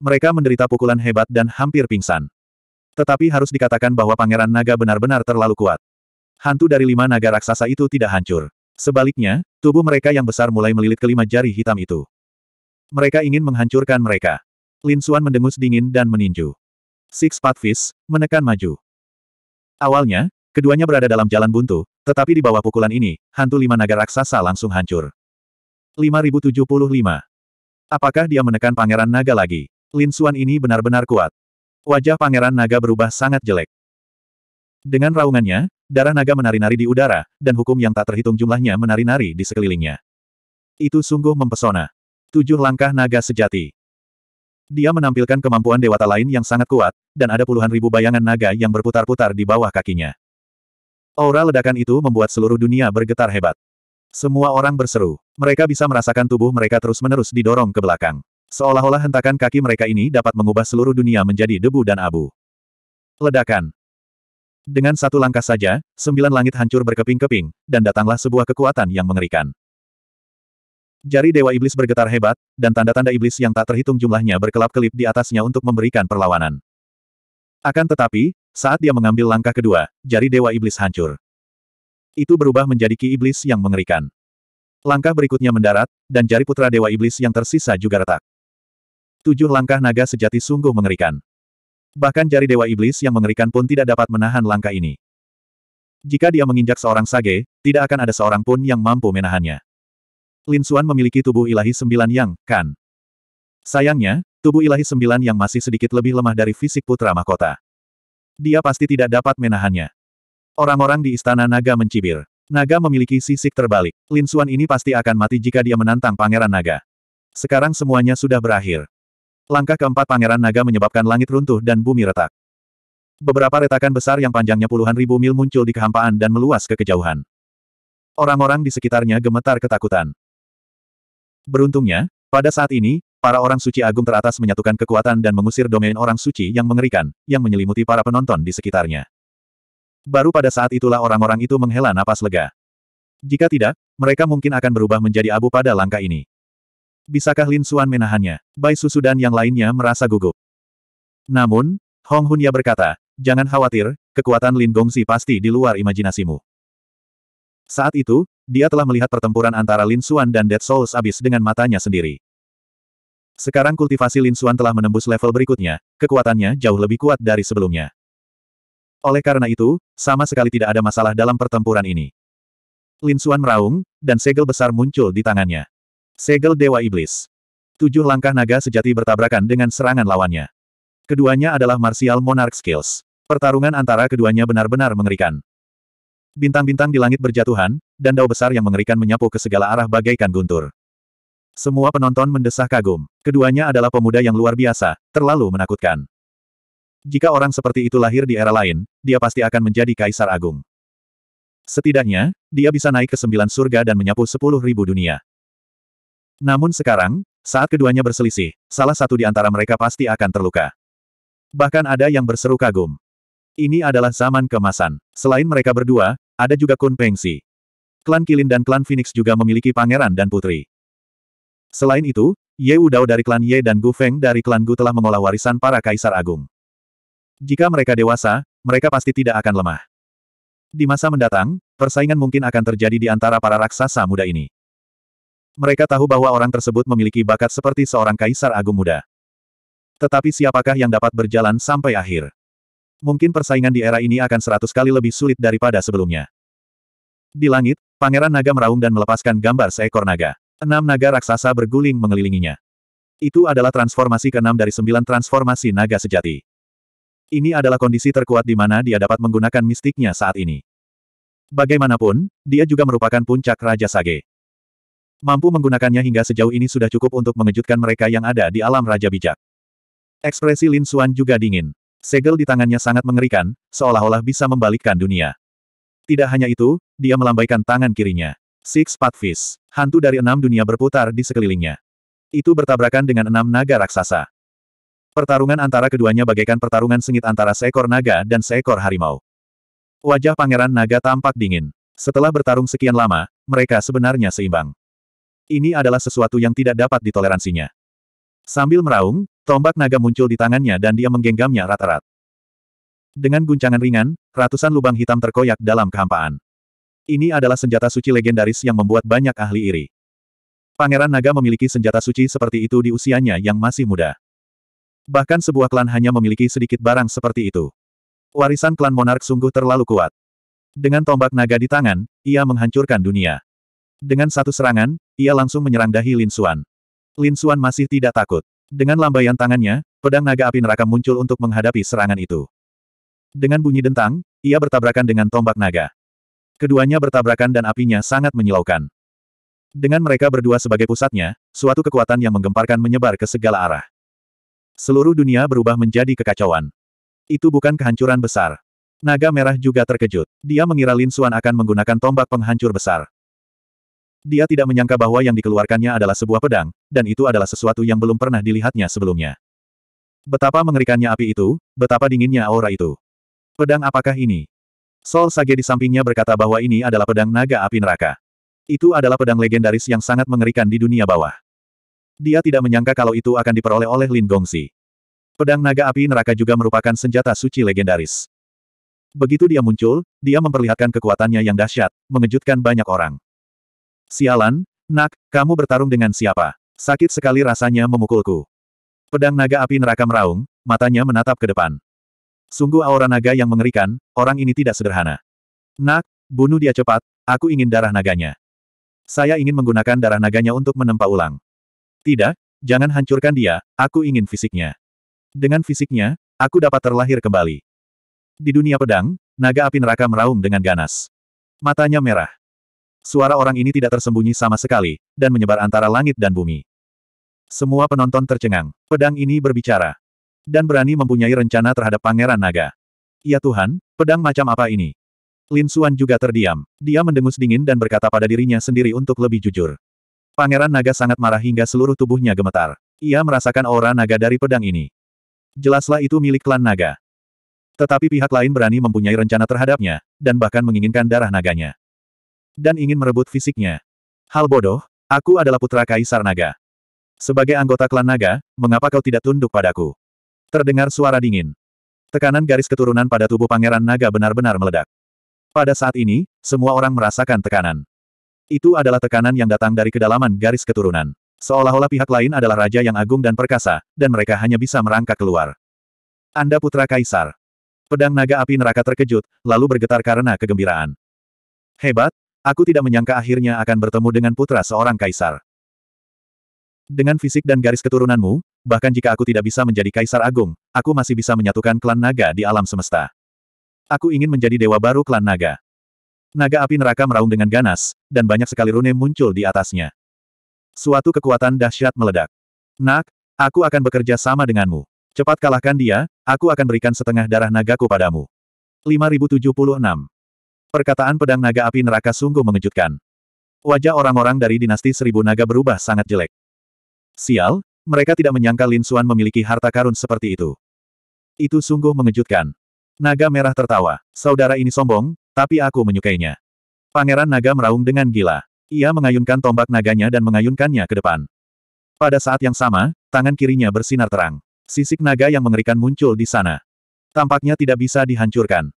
Mereka menderita pukulan hebat dan hampir pingsan. Tetapi harus dikatakan bahwa Pangeran Naga benar-benar terlalu kuat. Hantu dari lima naga raksasa itu tidak hancur. Sebaliknya, tubuh mereka yang besar mulai melilit kelima jari hitam itu. Mereka ingin menghancurkan mereka. Lin Xuan mendengus dingin dan meninju. Six Path Fist, menekan maju. Awalnya, keduanya berada dalam jalan buntu, tetapi di bawah pukulan ini, hantu lima naga raksasa langsung hancur. 5075. Apakah dia menekan pangeran naga lagi? Lin Xuan ini benar-benar kuat. Wajah pangeran naga berubah sangat jelek. Dengan raungannya, darah naga menari-nari di udara, dan hukum yang tak terhitung jumlahnya menari-nari di sekelilingnya. Itu sungguh mempesona. Tujuh langkah naga sejati. Dia menampilkan kemampuan dewata lain yang sangat kuat, dan ada puluhan ribu bayangan naga yang berputar-putar di bawah kakinya. Aura ledakan itu membuat seluruh dunia bergetar hebat. Semua orang berseru. Mereka bisa merasakan tubuh mereka terus-menerus didorong ke belakang. Seolah-olah hentakan kaki mereka ini dapat mengubah seluruh dunia menjadi debu dan abu. Ledakan. Dengan satu langkah saja, sembilan langit hancur berkeping-keping, dan datanglah sebuah kekuatan yang mengerikan. Jari Dewa Iblis bergetar hebat, dan tanda-tanda iblis yang tak terhitung jumlahnya berkelap-kelip di atasnya untuk memberikan perlawanan. Akan tetapi, saat dia mengambil langkah kedua, jari Dewa Iblis hancur. Itu berubah menjadi ki iblis yang mengerikan. Langkah berikutnya mendarat, dan jari putra Dewa Iblis yang tersisa juga retak. Tujuh langkah naga sejati sungguh mengerikan. Bahkan jari Dewa Iblis yang mengerikan pun tidak dapat menahan langkah ini. Jika dia menginjak seorang sage, tidak akan ada seorang pun yang mampu menahannya. Lin Xuan memiliki tubuh ilahi sembilan yang, kan? Sayangnya, tubuh ilahi sembilan yang masih sedikit lebih lemah dari fisik putra mahkota. Dia pasti tidak dapat menahannya. Orang-orang di istana naga mencibir. Naga memiliki sisik terbalik. Lin Xuan ini pasti akan mati jika dia menantang Pangeran Naga. Sekarang semuanya sudah berakhir. Langkah keempat Pangeran Naga menyebabkan langit runtuh dan bumi retak. Beberapa retakan besar yang panjangnya puluhan ribu mil muncul di kehampaan dan meluas ke kejauhan. Orang-orang di sekitarnya gemetar ketakutan. Beruntungnya, pada saat ini, para orang suci agung teratas menyatukan kekuatan dan mengusir domain orang suci yang mengerikan, yang menyelimuti para penonton di sekitarnya. Baru pada saat itulah orang-orang itu menghela napas lega. Jika tidak, mereka mungkin akan berubah menjadi abu pada langkah ini. Bisakah Lin Suan menahannya? Bai Susu dan yang lainnya merasa gugup. Namun, Hong Hunya berkata, jangan khawatir, kekuatan Lin Gongzi pasti di luar imajinasimu. Saat itu, dia telah melihat pertempuran antara Lin Xuan dan Dead Souls abis dengan matanya sendiri. Sekarang kultivasi Lin Xuan telah menembus level berikutnya, kekuatannya jauh lebih kuat dari sebelumnya. Oleh karena itu, sama sekali tidak ada masalah dalam pertempuran ini. Lin Xuan meraung, dan segel besar muncul di tangannya. Segel Dewa Iblis. Tujuh langkah naga sejati bertabrakan dengan serangan lawannya. Keduanya adalah Martial Monarch Skills. Pertarungan antara keduanya benar-benar mengerikan. Bintang-bintang di langit berjatuhan, dan dao besar yang mengerikan menyapu ke segala arah bagaikan guntur. Semua penonton mendesah kagum. Keduanya adalah pemuda yang luar biasa, terlalu menakutkan. Jika orang seperti itu lahir di era lain, dia pasti akan menjadi kaisar agung. Setidaknya, dia bisa naik ke sembilan surga dan menyapu sepuluh ribu dunia. Namun sekarang, saat keduanya berselisih, salah satu di antara mereka pasti akan terluka. Bahkan ada yang berseru kagum. Ini adalah zaman kemasan. Selain mereka berdua, ada juga Kun Pengsi. Klan Kilin dan klan Phoenix juga memiliki pangeran dan putri. Selain itu, Ye Udao dari klan Ye dan Gu Feng dari klan Gu telah mengolah warisan para kaisar agung. Jika mereka dewasa, mereka pasti tidak akan lemah. Di masa mendatang, persaingan mungkin akan terjadi di antara para raksasa muda ini. Mereka tahu bahwa orang tersebut memiliki bakat seperti seorang kaisar agung muda. Tetapi siapakah yang dapat berjalan sampai akhir? Mungkin persaingan di era ini akan seratus kali lebih sulit daripada sebelumnya. Di langit, Pangeran Naga meraung dan melepaskan gambar seekor naga. Enam naga raksasa berguling mengelilinginya. Itu adalah transformasi keenam dari sembilan transformasi naga sejati. Ini adalah kondisi terkuat di mana dia dapat menggunakan mistiknya saat ini. Bagaimanapun, dia juga merupakan puncak Raja Sage. Mampu menggunakannya hingga sejauh ini sudah cukup untuk mengejutkan mereka yang ada di alam Raja Bijak. Ekspresi Lin Suan juga dingin. Segel di tangannya sangat mengerikan, seolah-olah bisa membalikkan dunia. Tidak hanya itu, dia melambaikan tangan kirinya. Six Path Patfish, hantu dari enam dunia berputar di sekelilingnya. Itu bertabrakan dengan enam naga raksasa. Pertarungan antara keduanya bagaikan pertarungan sengit antara seekor naga dan seekor harimau. Wajah pangeran naga tampak dingin. Setelah bertarung sekian lama, mereka sebenarnya seimbang. Ini adalah sesuatu yang tidak dapat ditoleransinya. Sambil meraung, tombak naga muncul di tangannya dan dia menggenggamnya rata-rat. Dengan guncangan ringan, ratusan lubang hitam terkoyak dalam kehampaan. Ini adalah senjata suci legendaris yang membuat banyak ahli iri. Pangeran Naga memiliki senjata suci seperti itu di usianya yang masih muda. Bahkan sebuah klan hanya memiliki sedikit barang seperti itu. Warisan klan monark sungguh terlalu kuat. Dengan tombak naga di tangan, ia menghancurkan dunia. Dengan satu serangan, ia langsung menyerang dahi Lin Suan. Lin Xuan masih tidak takut. Dengan lambaian tangannya, pedang naga api neraka muncul untuk menghadapi serangan itu. Dengan bunyi dentang, ia bertabrakan dengan tombak naga. Keduanya bertabrakan dan apinya sangat menyilaukan. Dengan mereka berdua sebagai pusatnya, suatu kekuatan yang menggemparkan menyebar ke segala arah. Seluruh dunia berubah menjadi kekacauan. Itu bukan kehancuran besar. Naga merah juga terkejut. Dia mengira Lin Xuan akan menggunakan tombak penghancur besar. Dia tidak menyangka bahwa yang dikeluarkannya adalah sebuah pedang, dan itu adalah sesuatu yang belum pernah dilihatnya sebelumnya. Betapa mengerikannya api itu, betapa dinginnya aura itu. Pedang apakah ini? Sol Sage di sampingnya berkata bahwa ini adalah pedang naga api neraka. Itu adalah pedang legendaris yang sangat mengerikan di dunia bawah. Dia tidak menyangka kalau itu akan diperoleh oleh Lin Gongsi. Pedang naga api neraka juga merupakan senjata suci legendaris. Begitu dia muncul, dia memperlihatkan kekuatannya yang dahsyat, mengejutkan banyak orang. Sialan, nak, kamu bertarung dengan siapa? Sakit sekali rasanya memukulku. Pedang naga api neraka meraung, matanya menatap ke depan. Sungguh aura naga yang mengerikan, orang ini tidak sederhana. Nak, bunuh dia cepat, aku ingin darah naganya. Saya ingin menggunakan darah naganya untuk menempa ulang. Tidak, jangan hancurkan dia, aku ingin fisiknya. Dengan fisiknya, aku dapat terlahir kembali. Di dunia pedang, naga api neraka meraung dengan ganas. Matanya merah. Suara orang ini tidak tersembunyi sama sekali, dan menyebar antara langit dan bumi. Semua penonton tercengang. Pedang ini berbicara. Dan berani mempunyai rencana terhadap Pangeran Naga. Ya Tuhan, pedang macam apa ini? Lin Suan juga terdiam. Dia mendengus dingin dan berkata pada dirinya sendiri untuk lebih jujur. Pangeran Naga sangat marah hingga seluruh tubuhnya gemetar. Ia merasakan aura naga dari pedang ini. Jelaslah itu milik klan naga. Tetapi pihak lain berani mempunyai rencana terhadapnya, dan bahkan menginginkan darah naganya dan ingin merebut fisiknya. Hal bodoh, aku adalah putra Kaisar Naga. Sebagai anggota klan Naga, mengapa kau tidak tunduk padaku? Terdengar suara dingin. Tekanan garis keturunan pada tubuh Pangeran Naga benar-benar meledak. Pada saat ini, semua orang merasakan tekanan. Itu adalah tekanan yang datang dari kedalaman garis keturunan. Seolah-olah pihak lain adalah raja yang agung dan perkasa, dan mereka hanya bisa merangkak keluar. Anda putra kaisar. Pedang naga api neraka terkejut, lalu bergetar karena kegembiraan. Hebat, Aku tidak menyangka akhirnya akan bertemu dengan putra seorang kaisar. Dengan fisik dan garis keturunanmu, bahkan jika aku tidak bisa menjadi kaisar agung, aku masih bisa menyatukan klan naga di alam semesta. Aku ingin menjadi dewa baru klan naga. Naga api neraka meraung dengan ganas, dan banyak sekali rune muncul di atasnya. Suatu kekuatan dahsyat meledak. Nak, aku akan bekerja sama denganmu. Cepat kalahkan dia, aku akan berikan setengah darah nagaku padamu. 5076 Perkataan pedang naga api neraka sungguh mengejutkan. Wajah orang-orang dari dinasti seribu naga berubah sangat jelek. Sial, mereka tidak menyangka Lin Xuan memiliki harta karun seperti itu. Itu sungguh mengejutkan. Naga merah tertawa. Saudara ini sombong, tapi aku menyukainya. Pangeran naga meraung dengan gila. Ia mengayunkan tombak naganya dan mengayunkannya ke depan. Pada saat yang sama, tangan kirinya bersinar terang. Sisik naga yang mengerikan muncul di sana. Tampaknya tidak bisa dihancurkan.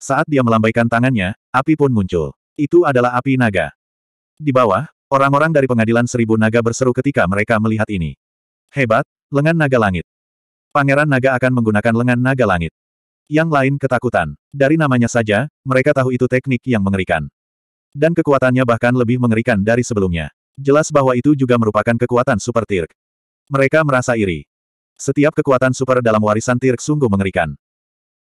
Saat dia melambaikan tangannya, api pun muncul. Itu adalah api naga. Di bawah, orang-orang dari pengadilan seribu naga berseru ketika mereka melihat ini. Hebat, lengan naga langit. Pangeran naga akan menggunakan lengan naga langit. Yang lain ketakutan. Dari namanya saja, mereka tahu itu teknik yang mengerikan. Dan kekuatannya bahkan lebih mengerikan dari sebelumnya. Jelas bahwa itu juga merupakan kekuatan super Tirk. Mereka merasa iri. Setiap kekuatan super dalam warisan Tirk sungguh mengerikan.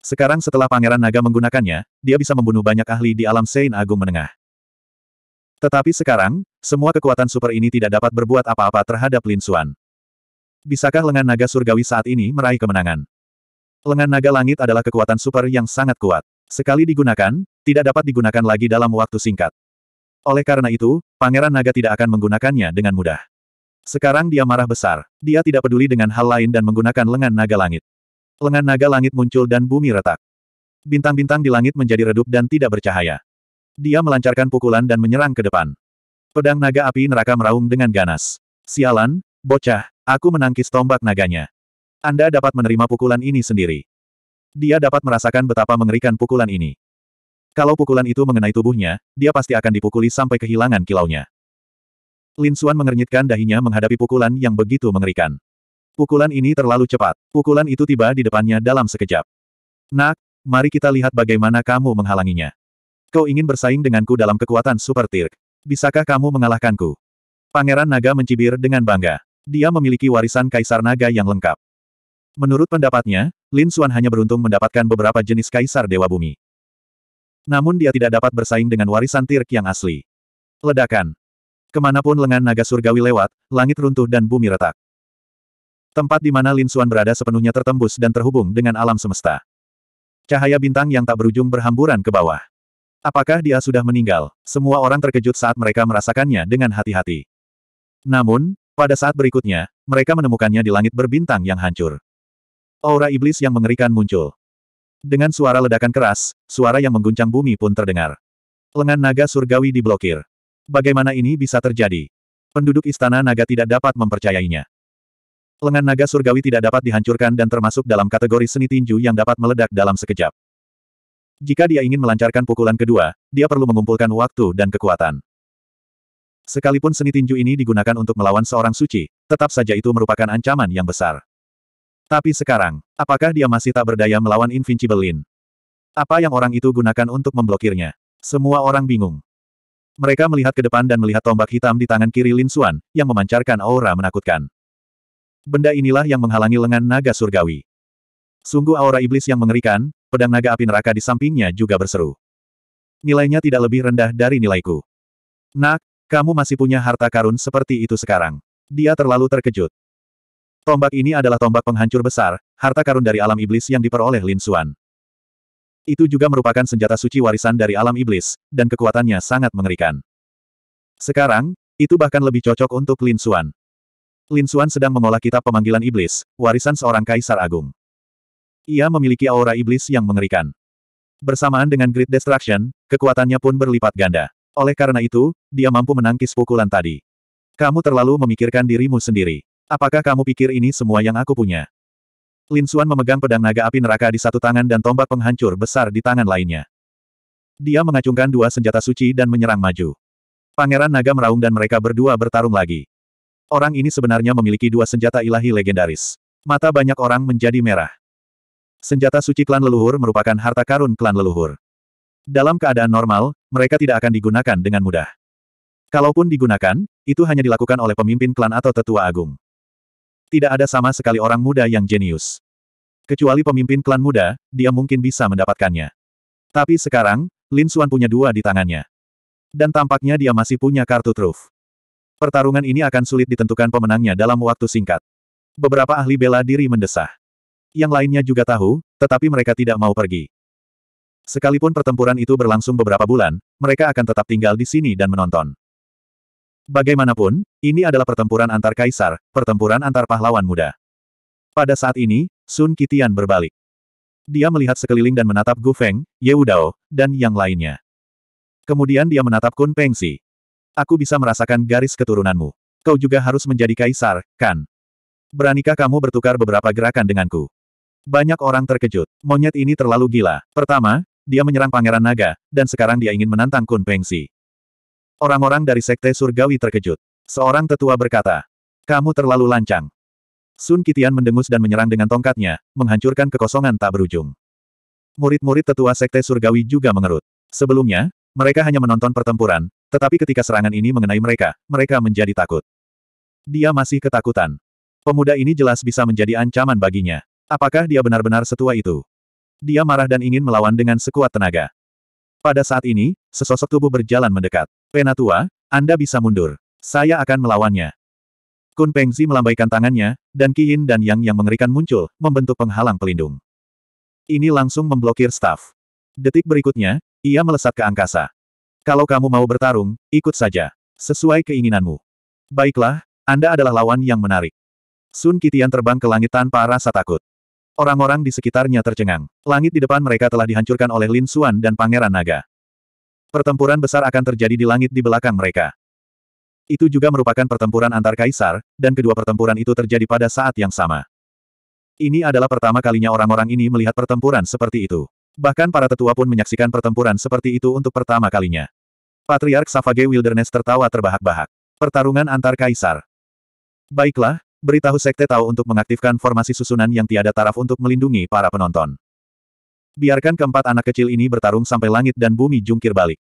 Sekarang setelah Pangeran Naga menggunakannya, dia bisa membunuh banyak ahli di alam Sein Agung Menengah. Tetapi sekarang, semua kekuatan super ini tidak dapat berbuat apa-apa terhadap Lin Xuan. Bisakah lengan naga surgawi saat ini meraih kemenangan? Lengan naga langit adalah kekuatan super yang sangat kuat. Sekali digunakan, tidak dapat digunakan lagi dalam waktu singkat. Oleh karena itu, Pangeran Naga tidak akan menggunakannya dengan mudah. Sekarang dia marah besar. Dia tidak peduli dengan hal lain dan menggunakan lengan naga langit. Lengan naga langit muncul dan bumi retak. Bintang-bintang di langit menjadi redup dan tidak bercahaya. Dia melancarkan pukulan dan menyerang ke depan. Pedang naga api neraka meraung dengan ganas. Sialan, bocah, aku menangkis tombak naganya. Anda dapat menerima pukulan ini sendiri. Dia dapat merasakan betapa mengerikan pukulan ini. Kalau pukulan itu mengenai tubuhnya, dia pasti akan dipukuli sampai kehilangan kilaunya. Lin Xuan mengernyitkan dahinya menghadapi pukulan yang begitu mengerikan. Pukulan ini terlalu cepat. Pukulan itu tiba di depannya dalam sekejap. Nak, mari kita lihat bagaimana kamu menghalanginya. Kau ingin bersaing denganku dalam kekuatan Super Tirk. Bisakah kamu mengalahkanku? Pangeran Naga mencibir dengan bangga. Dia memiliki warisan Kaisar Naga yang lengkap. Menurut pendapatnya, Lin Xuan hanya beruntung mendapatkan beberapa jenis Kaisar Dewa Bumi. Namun dia tidak dapat bersaing dengan warisan Tirk yang asli. Ledakan. Kemanapun lengan naga surgawi lewat, langit runtuh dan bumi retak. Tempat di mana Lin Xuan berada sepenuhnya tertembus dan terhubung dengan alam semesta. Cahaya bintang yang tak berujung berhamburan ke bawah. Apakah dia sudah meninggal? Semua orang terkejut saat mereka merasakannya dengan hati-hati. Namun, pada saat berikutnya, mereka menemukannya di langit berbintang yang hancur. Aura iblis yang mengerikan muncul. Dengan suara ledakan keras, suara yang mengguncang bumi pun terdengar. Lengan naga surgawi diblokir. Bagaimana ini bisa terjadi? Penduduk istana naga tidak dapat mempercayainya. Lengan naga surgawi tidak dapat dihancurkan dan termasuk dalam kategori seni tinju yang dapat meledak dalam sekejap. Jika dia ingin melancarkan pukulan kedua, dia perlu mengumpulkan waktu dan kekuatan. Sekalipun seni tinju ini digunakan untuk melawan seorang suci, tetap saja itu merupakan ancaman yang besar. Tapi sekarang, apakah dia masih tak berdaya melawan Invincible Lin? Apa yang orang itu gunakan untuk memblokirnya? Semua orang bingung. Mereka melihat ke depan dan melihat tombak hitam di tangan kiri Lin Xuan, yang memancarkan aura menakutkan. Benda inilah yang menghalangi lengan naga surgawi. Sungguh aura iblis yang mengerikan, pedang naga api neraka di sampingnya juga berseru. Nilainya tidak lebih rendah dari nilaiku. Nak, kamu masih punya harta karun seperti itu sekarang. Dia terlalu terkejut. Tombak ini adalah tombak penghancur besar, harta karun dari alam iblis yang diperoleh Lin Xuan. Itu juga merupakan senjata suci warisan dari alam iblis, dan kekuatannya sangat mengerikan. Sekarang, itu bahkan lebih cocok untuk Lin Xuan. Lin Xuan sedang mengolah kitab pemanggilan iblis, warisan seorang kaisar agung. Ia memiliki aura iblis yang mengerikan. Bersamaan dengan Great Destruction, kekuatannya pun berlipat ganda. Oleh karena itu, dia mampu menangkis pukulan tadi. Kamu terlalu memikirkan dirimu sendiri. Apakah kamu pikir ini semua yang aku punya? Lin Xuan memegang pedang naga api neraka di satu tangan dan tombak penghancur besar di tangan lainnya. Dia mengacungkan dua senjata suci dan menyerang maju. Pangeran naga meraung dan mereka berdua bertarung lagi. Orang ini sebenarnya memiliki dua senjata ilahi legendaris. Mata banyak orang menjadi merah. Senjata suci klan leluhur merupakan harta karun klan leluhur. Dalam keadaan normal, mereka tidak akan digunakan dengan mudah. Kalaupun digunakan, itu hanya dilakukan oleh pemimpin klan atau tetua agung. Tidak ada sama sekali orang muda yang jenius. Kecuali pemimpin klan muda, dia mungkin bisa mendapatkannya. Tapi sekarang, Lin Xuan punya dua di tangannya. Dan tampaknya dia masih punya kartu truf. Pertarungan ini akan sulit ditentukan pemenangnya dalam waktu singkat. Beberapa ahli bela diri mendesah. Yang lainnya juga tahu, tetapi mereka tidak mau pergi. Sekalipun pertempuran itu berlangsung beberapa bulan, mereka akan tetap tinggal di sini dan menonton. Bagaimanapun, ini adalah pertempuran antar kaisar, pertempuran antar pahlawan muda. Pada saat ini, Sun Kitian berbalik. Dia melihat sekeliling dan menatap Gu Feng, Ye Udao, dan yang lainnya. Kemudian dia menatap Kun Pengsi. Aku bisa merasakan garis keturunanmu. Kau juga harus menjadi kaisar, kan? Beranikah kamu bertukar beberapa gerakan denganku? Banyak orang terkejut. Monyet ini terlalu gila. Pertama, dia menyerang Pangeran Naga, dan sekarang dia ingin menantang Kun Pengsi. Orang-orang dari Sekte Surgawi terkejut. Seorang tetua berkata, kamu terlalu lancang. Sun Kitian mendengus dan menyerang dengan tongkatnya, menghancurkan kekosongan tak berujung. Murid-murid tetua Sekte Surgawi juga mengerut. Sebelumnya, mereka hanya menonton pertempuran, tetapi ketika serangan ini mengenai mereka, mereka menjadi takut. Dia masih ketakutan. Pemuda ini jelas bisa menjadi ancaman baginya. Apakah dia benar-benar setua itu? Dia marah dan ingin melawan dengan sekuat tenaga. Pada saat ini, sesosok tubuh berjalan mendekat. Penatua, Anda bisa mundur. Saya akan melawannya. Kun Pengzi melambaikan tangannya, dan Kiin dan Yang yang mengerikan muncul, membentuk penghalang pelindung. Ini langsung memblokir staf. Detik berikutnya, ia melesat ke angkasa. Kalau kamu mau bertarung, ikut saja. Sesuai keinginanmu. Baiklah, Anda adalah lawan yang menarik. Sun Kitian terbang ke langit tanpa rasa takut. Orang-orang di sekitarnya tercengang. Langit di depan mereka telah dihancurkan oleh Lin Suan dan Pangeran Naga. Pertempuran besar akan terjadi di langit di belakang mereka. Itu juga merupakan pertempuran antar kaisar, dan kedua pertempuran itu terjadi pada saat yang sama. Ini adalah pertama kalinya orang-orang ini melihat pertempuran seperti itu. Bahkan para tetua pun menyaksikan pertempuran seperti itu untuk pertama kalinya. Patriark Savage Wilderness tertawa terbahak-bahak. Pertarungan antar kaisar. Baiklah, beritahu Sekte Tao untuk mengaktifkan formasi susunan yang tiada taraf untuk melindungi para penonton. Biarkan keempat anak kecil ini bertarung sampai langit dan bumi jungkir balik.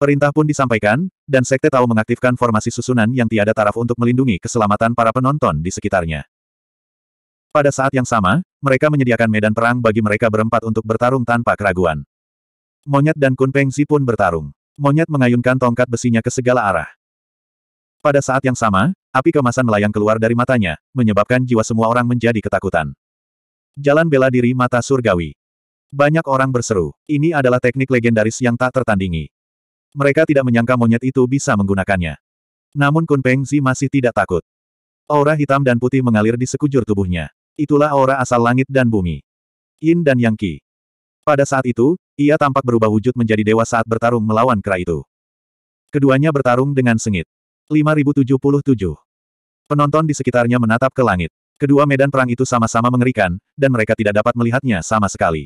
Perintah pun disampaikan, dan Sekte Tao mengaktifkan formasi susunan yang tiada taraf untuk melindungi keselamatan para penonton di sekitarnya. Pada saat yang sama, mereka menyediakan medan perang bagi mereka berempat untuk bertarung tanpa keraguan. Monyet dan Kun Pengsi pun bertarung. Monyet mengayunkan tongkat besinya ke segala arah. Pada saat yang sama, api kemasan melayang keluar dari matanya, menyebabkan jiwa semua orang menjadi ketakutan. Jalan bela diri mata surgawi. Banyak orang berseru, ini adalah teknik legendaris yang tak tertandingi. Mereka tidak menyangka monyet itu bisa menggunakannya. Namun Kun Pengzi masih tidak takut. Aura hitam dan putih mengalir di sekujur tubuhnya. Itulah aura asal langit dan bumi. Yin dan Yang Qi. Pada saat itu, ia tampak berubah wujud menjadi dewa saat bertarung melawan kera itu. Keduanya bertarung dengan sengit. 5077. Penonton di sekitarnya menatap ke langit. Kedua medan perang itu sama-sama mengerikan, dan mereka tidak dapat melihatnya sama sekali.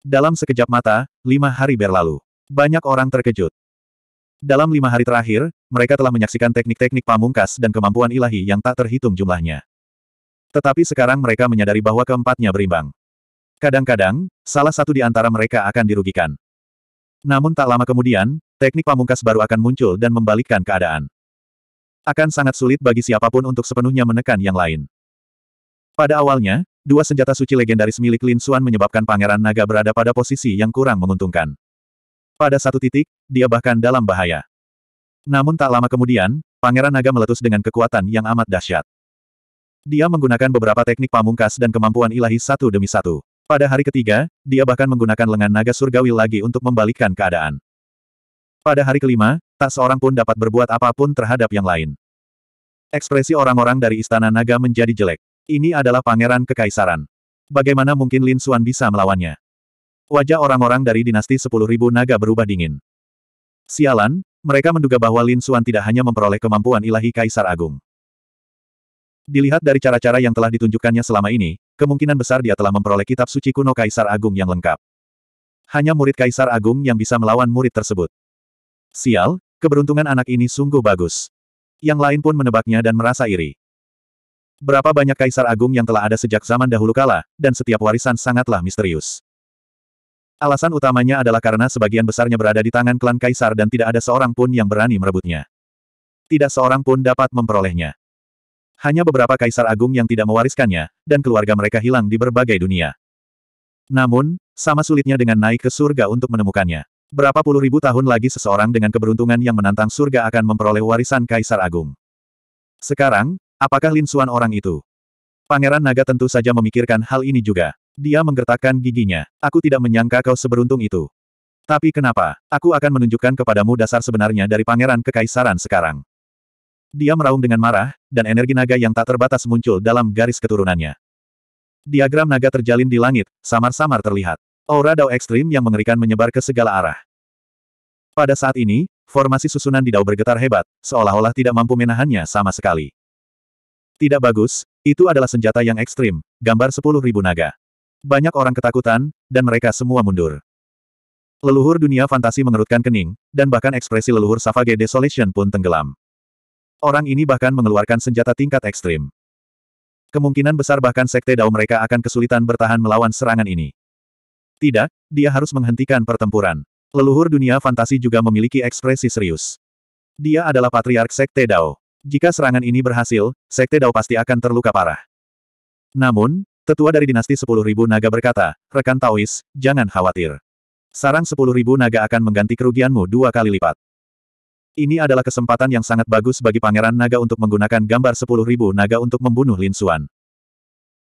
Dalam sekejap mata, lima hari berlalu. Banyak orang terkejut. Dalam lima hari terakhir, mereka telah menyaksikan teknik-teknik pamungkas dan kemampuan ilahi yang tak terhitung jumlahnya. Tetapi sekarang mereka menyadari bahwa keempatnya berimbang. Kadang-kadang, salah satu di antara mereka akan dirugikan. Namun tak lama kemudian, teknik pamungkas baru akan muncul dan membalikkan keadaan. Akan sangat sulit bagi siapapun untuk sepenuhnya menekan yang lain. Pada awalnya, dua senjata suci legendaris milik Lin Xuan menyebabkan Pangeran Naga berada pada posisi yang kurang menguntungkan. Pada satu titik, dia bahkan dalam bahaya. Namun tak lama kemudian, Pangeran Naga meletus dengan kekuatan yang amat dahsyat. Dia menggunakan beberapa teknik pamungkas dan kemampuan ilahi satu demi satu. Pada hari ketiga, dia bahkan menggunakan lengan naga surgawi lagi untuk membalikkan keadaan. Pada hari kelima, tak seorang pun dapat berbuat apapun terhadap yang lain. Ekspresi orang-orang dari Istana Naga menjadi jelek. Ini adalah pangeran kekaisaran. Bagaimana mungkin Lin Xuan bisa melawannya? Wajah orang-orang dari dinasti sepuluh ribu naga berubah dingin. Sialan, mereka menduga bahwa Lin Xuan tidak hanya memperoleh kemampuan ilahi Kaisar Agung. Dilihat dari cara-cara yang telah ditunjukkannya selama ini, kemungkinan besar dia telah memperoleh kitab suci kuno Kaisar Agung yang lengkap. Hanya murid Kaisar Agung yang bisa melawan murid tersebut. Sial, keberuntungan anak ini sungguh bagus. Yang lain pun menebaknya dan merasa iri. Berapa banyak Kaisar Agung yang telah ada sejak zaman dahulu kala, dan setiap warisan sangatlah misterius. Alasan utamanya adalah karena sebagian besarnya berada di tangan klan Kaisar dan tidak ada seorang pun yang berani merebutnya. Tidak seorang pun dapat memperolehnya. Hanya beberapa kaisar agung yang tidak mewariskannya, dan keluarga mereka hilang di berbagai dunia. Namun, sama sulitnya dengan naik ke surga untuk menemukannya. Berapa puluh ribu tahun lagi seseorang dengan keberuntungan yang menantang surga akan memperoleh warisan kaisar agung. Sekarang, apakah Lin Suan orang itu? Pangeran Naga tentu saja memikirkan hal ini juga. Dia menggertakkan giginya. Aku tidak menyangka kau seberuntung itu. Tapi kenapa? Aku akan menunjukkan kepadamu dasar sebenarnya dari pangeran kekaisaran sekarang. Dia meraung dengan marah, dan energi naga yang tak terbatas muncul dalam garis keturunannya. Diagram naga terjalin di langit, samar-samar terlihat. Aura Dao ekstrim yang mengerikan menyebar ke segala arah. Pada saat ini, formasi susunan di Dao bergetar hebat, seolah-olah tidak mampu menahannya sama sekali. Tidak bagus, itu adalah senjata yang ekstrim, gambar sepuluh ribu naga. Banyak orang ketakutan, dan mereka semua mundur. Leluhur dunia fantasi mengerutkan kening, dan bahkan ekspresi leluhur Savage Desolation pun tenggelam. Orang ini bahkan mengeluarkan senjata tingkat ekstrim. Kemungkinan besar bahkan Sekte Dao mereka akan kesulitan bertahan melawan serangan ini. Tidak, dia harus menghentikan pertempuran. Leluhur dunia fantasi juga memiliki ekspresi serius. Dia adalah patriark Sekte Dao. Jika serangan ini berhasil, Sekte Dao pasti akan terluka parah. Namun, tetua dari dinasti 10.000 naga berkata, rekan Taois, jangan khawatir. Sarang 10.000 naga akan mengganti kerugianmu dua kali lipat. Ini adalah kesempatan yang sangat bagus bagi Pangeran Naga untuk menggunakan gambar sepuluh ribu naga untuk membunuh Lin Xuan.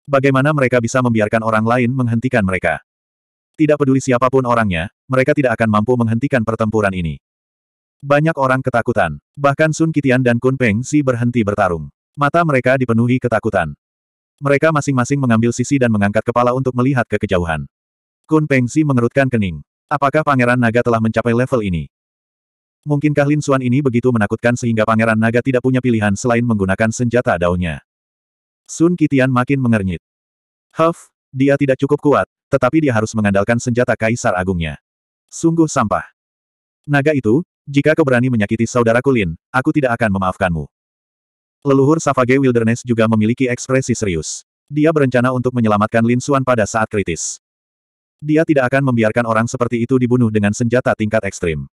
Bagaimana mereka bisa membiarkan orang lain menghentikan mereka? Tidak peduli siapapun orangnya, mereka tidak akan mampu menghentikan pertempuran ini. Banyak orang ketakutan. Bahkan Sun Kitian dan Kun Peng Si berhenti bertarung. Mata mereka dipenuhi ketakutan. Mereka masing-masing mengambil sisi dan mengangkat kepala untuk melihat ke kejauhan. Kun Peng Si mengerutkan kening. Apakah Pangeran Naga telah mencapai level ini? Mungkinkah Lin Xuan ini begitu menakutkan sehingga Pangeran Naga tidak punya pilihan selain menggunakan senjata daunnya? Sun Kitian makin mengernyit. Huff, dia tidak cukup kuat, tetapi dia harus mengandalkan senjata kaisar agungnya. Sungguh sampah. Naga itu, jika kau berani menyakiti saudaraku Lin, aku tidak akan memaafkanmu. Leluhur Savage Wilderness juga memiliki ekspresi serius. Dia berencana untuk menyelamatkan Lin Xuan pada saat kritis. Dia tidak akan membiarkan orang seperti itu dibunuh dengan senjata tingkat ekstrim.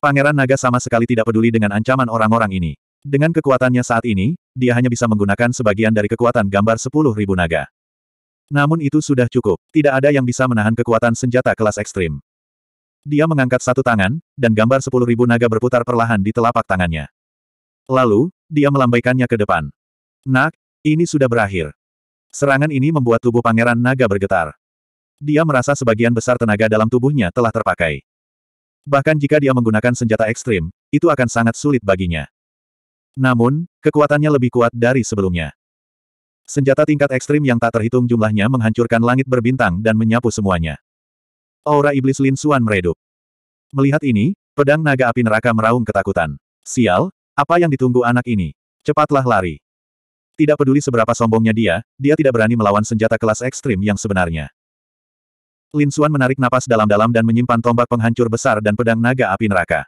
Pangeran naga sama sekali tidak peduli dengan ancaman orang-orang ini. Dengan kekuatannya saat ini, dia hanya bisa menggunakan sebagian dari kekuatan gambar sepuluh ribu naga. Namun itu sudah cukup, tidak ada yang bisa menahan kekuatan senjata kelas ekstrim. Dia mengangkat satu tangan, dan gambar sepuluh ribu naga berputar perlahan di telapak tangannya. Lalu, dia melambaikannya ke depan. Nak, ini sudah berakhir. Serangan ini membuat tubuh pangeran naga bergetar. Dia merasa sebagian besar tenaga dalam tubuhnya telah terpakai. Bahkan jika dia menggunakan senjata ekstrim, itu akan sangat sulit baginya. Namun, kekuatannya lebih kuat dari sebelumnya. Senjata tingkat ekstrim yang tak terhitung jumlahnya menghancurkan langit berbintang dan menyapu semuanya. Aura iblis Lin Xuan meredup. Melihat ini, pedang naga api neraka meraung ketakutan. Sial, apa yang ditunggu anak ini? Cepatlah lari. Tidak peduli seberapa sombongnya dia, dia tidak berani melawan senjata kelas ekstrim yang sebenarnya. Lin Suan menarik napas dalam-dalam dan menyimpan tombak penghancur besar dan pedang naga api neraka.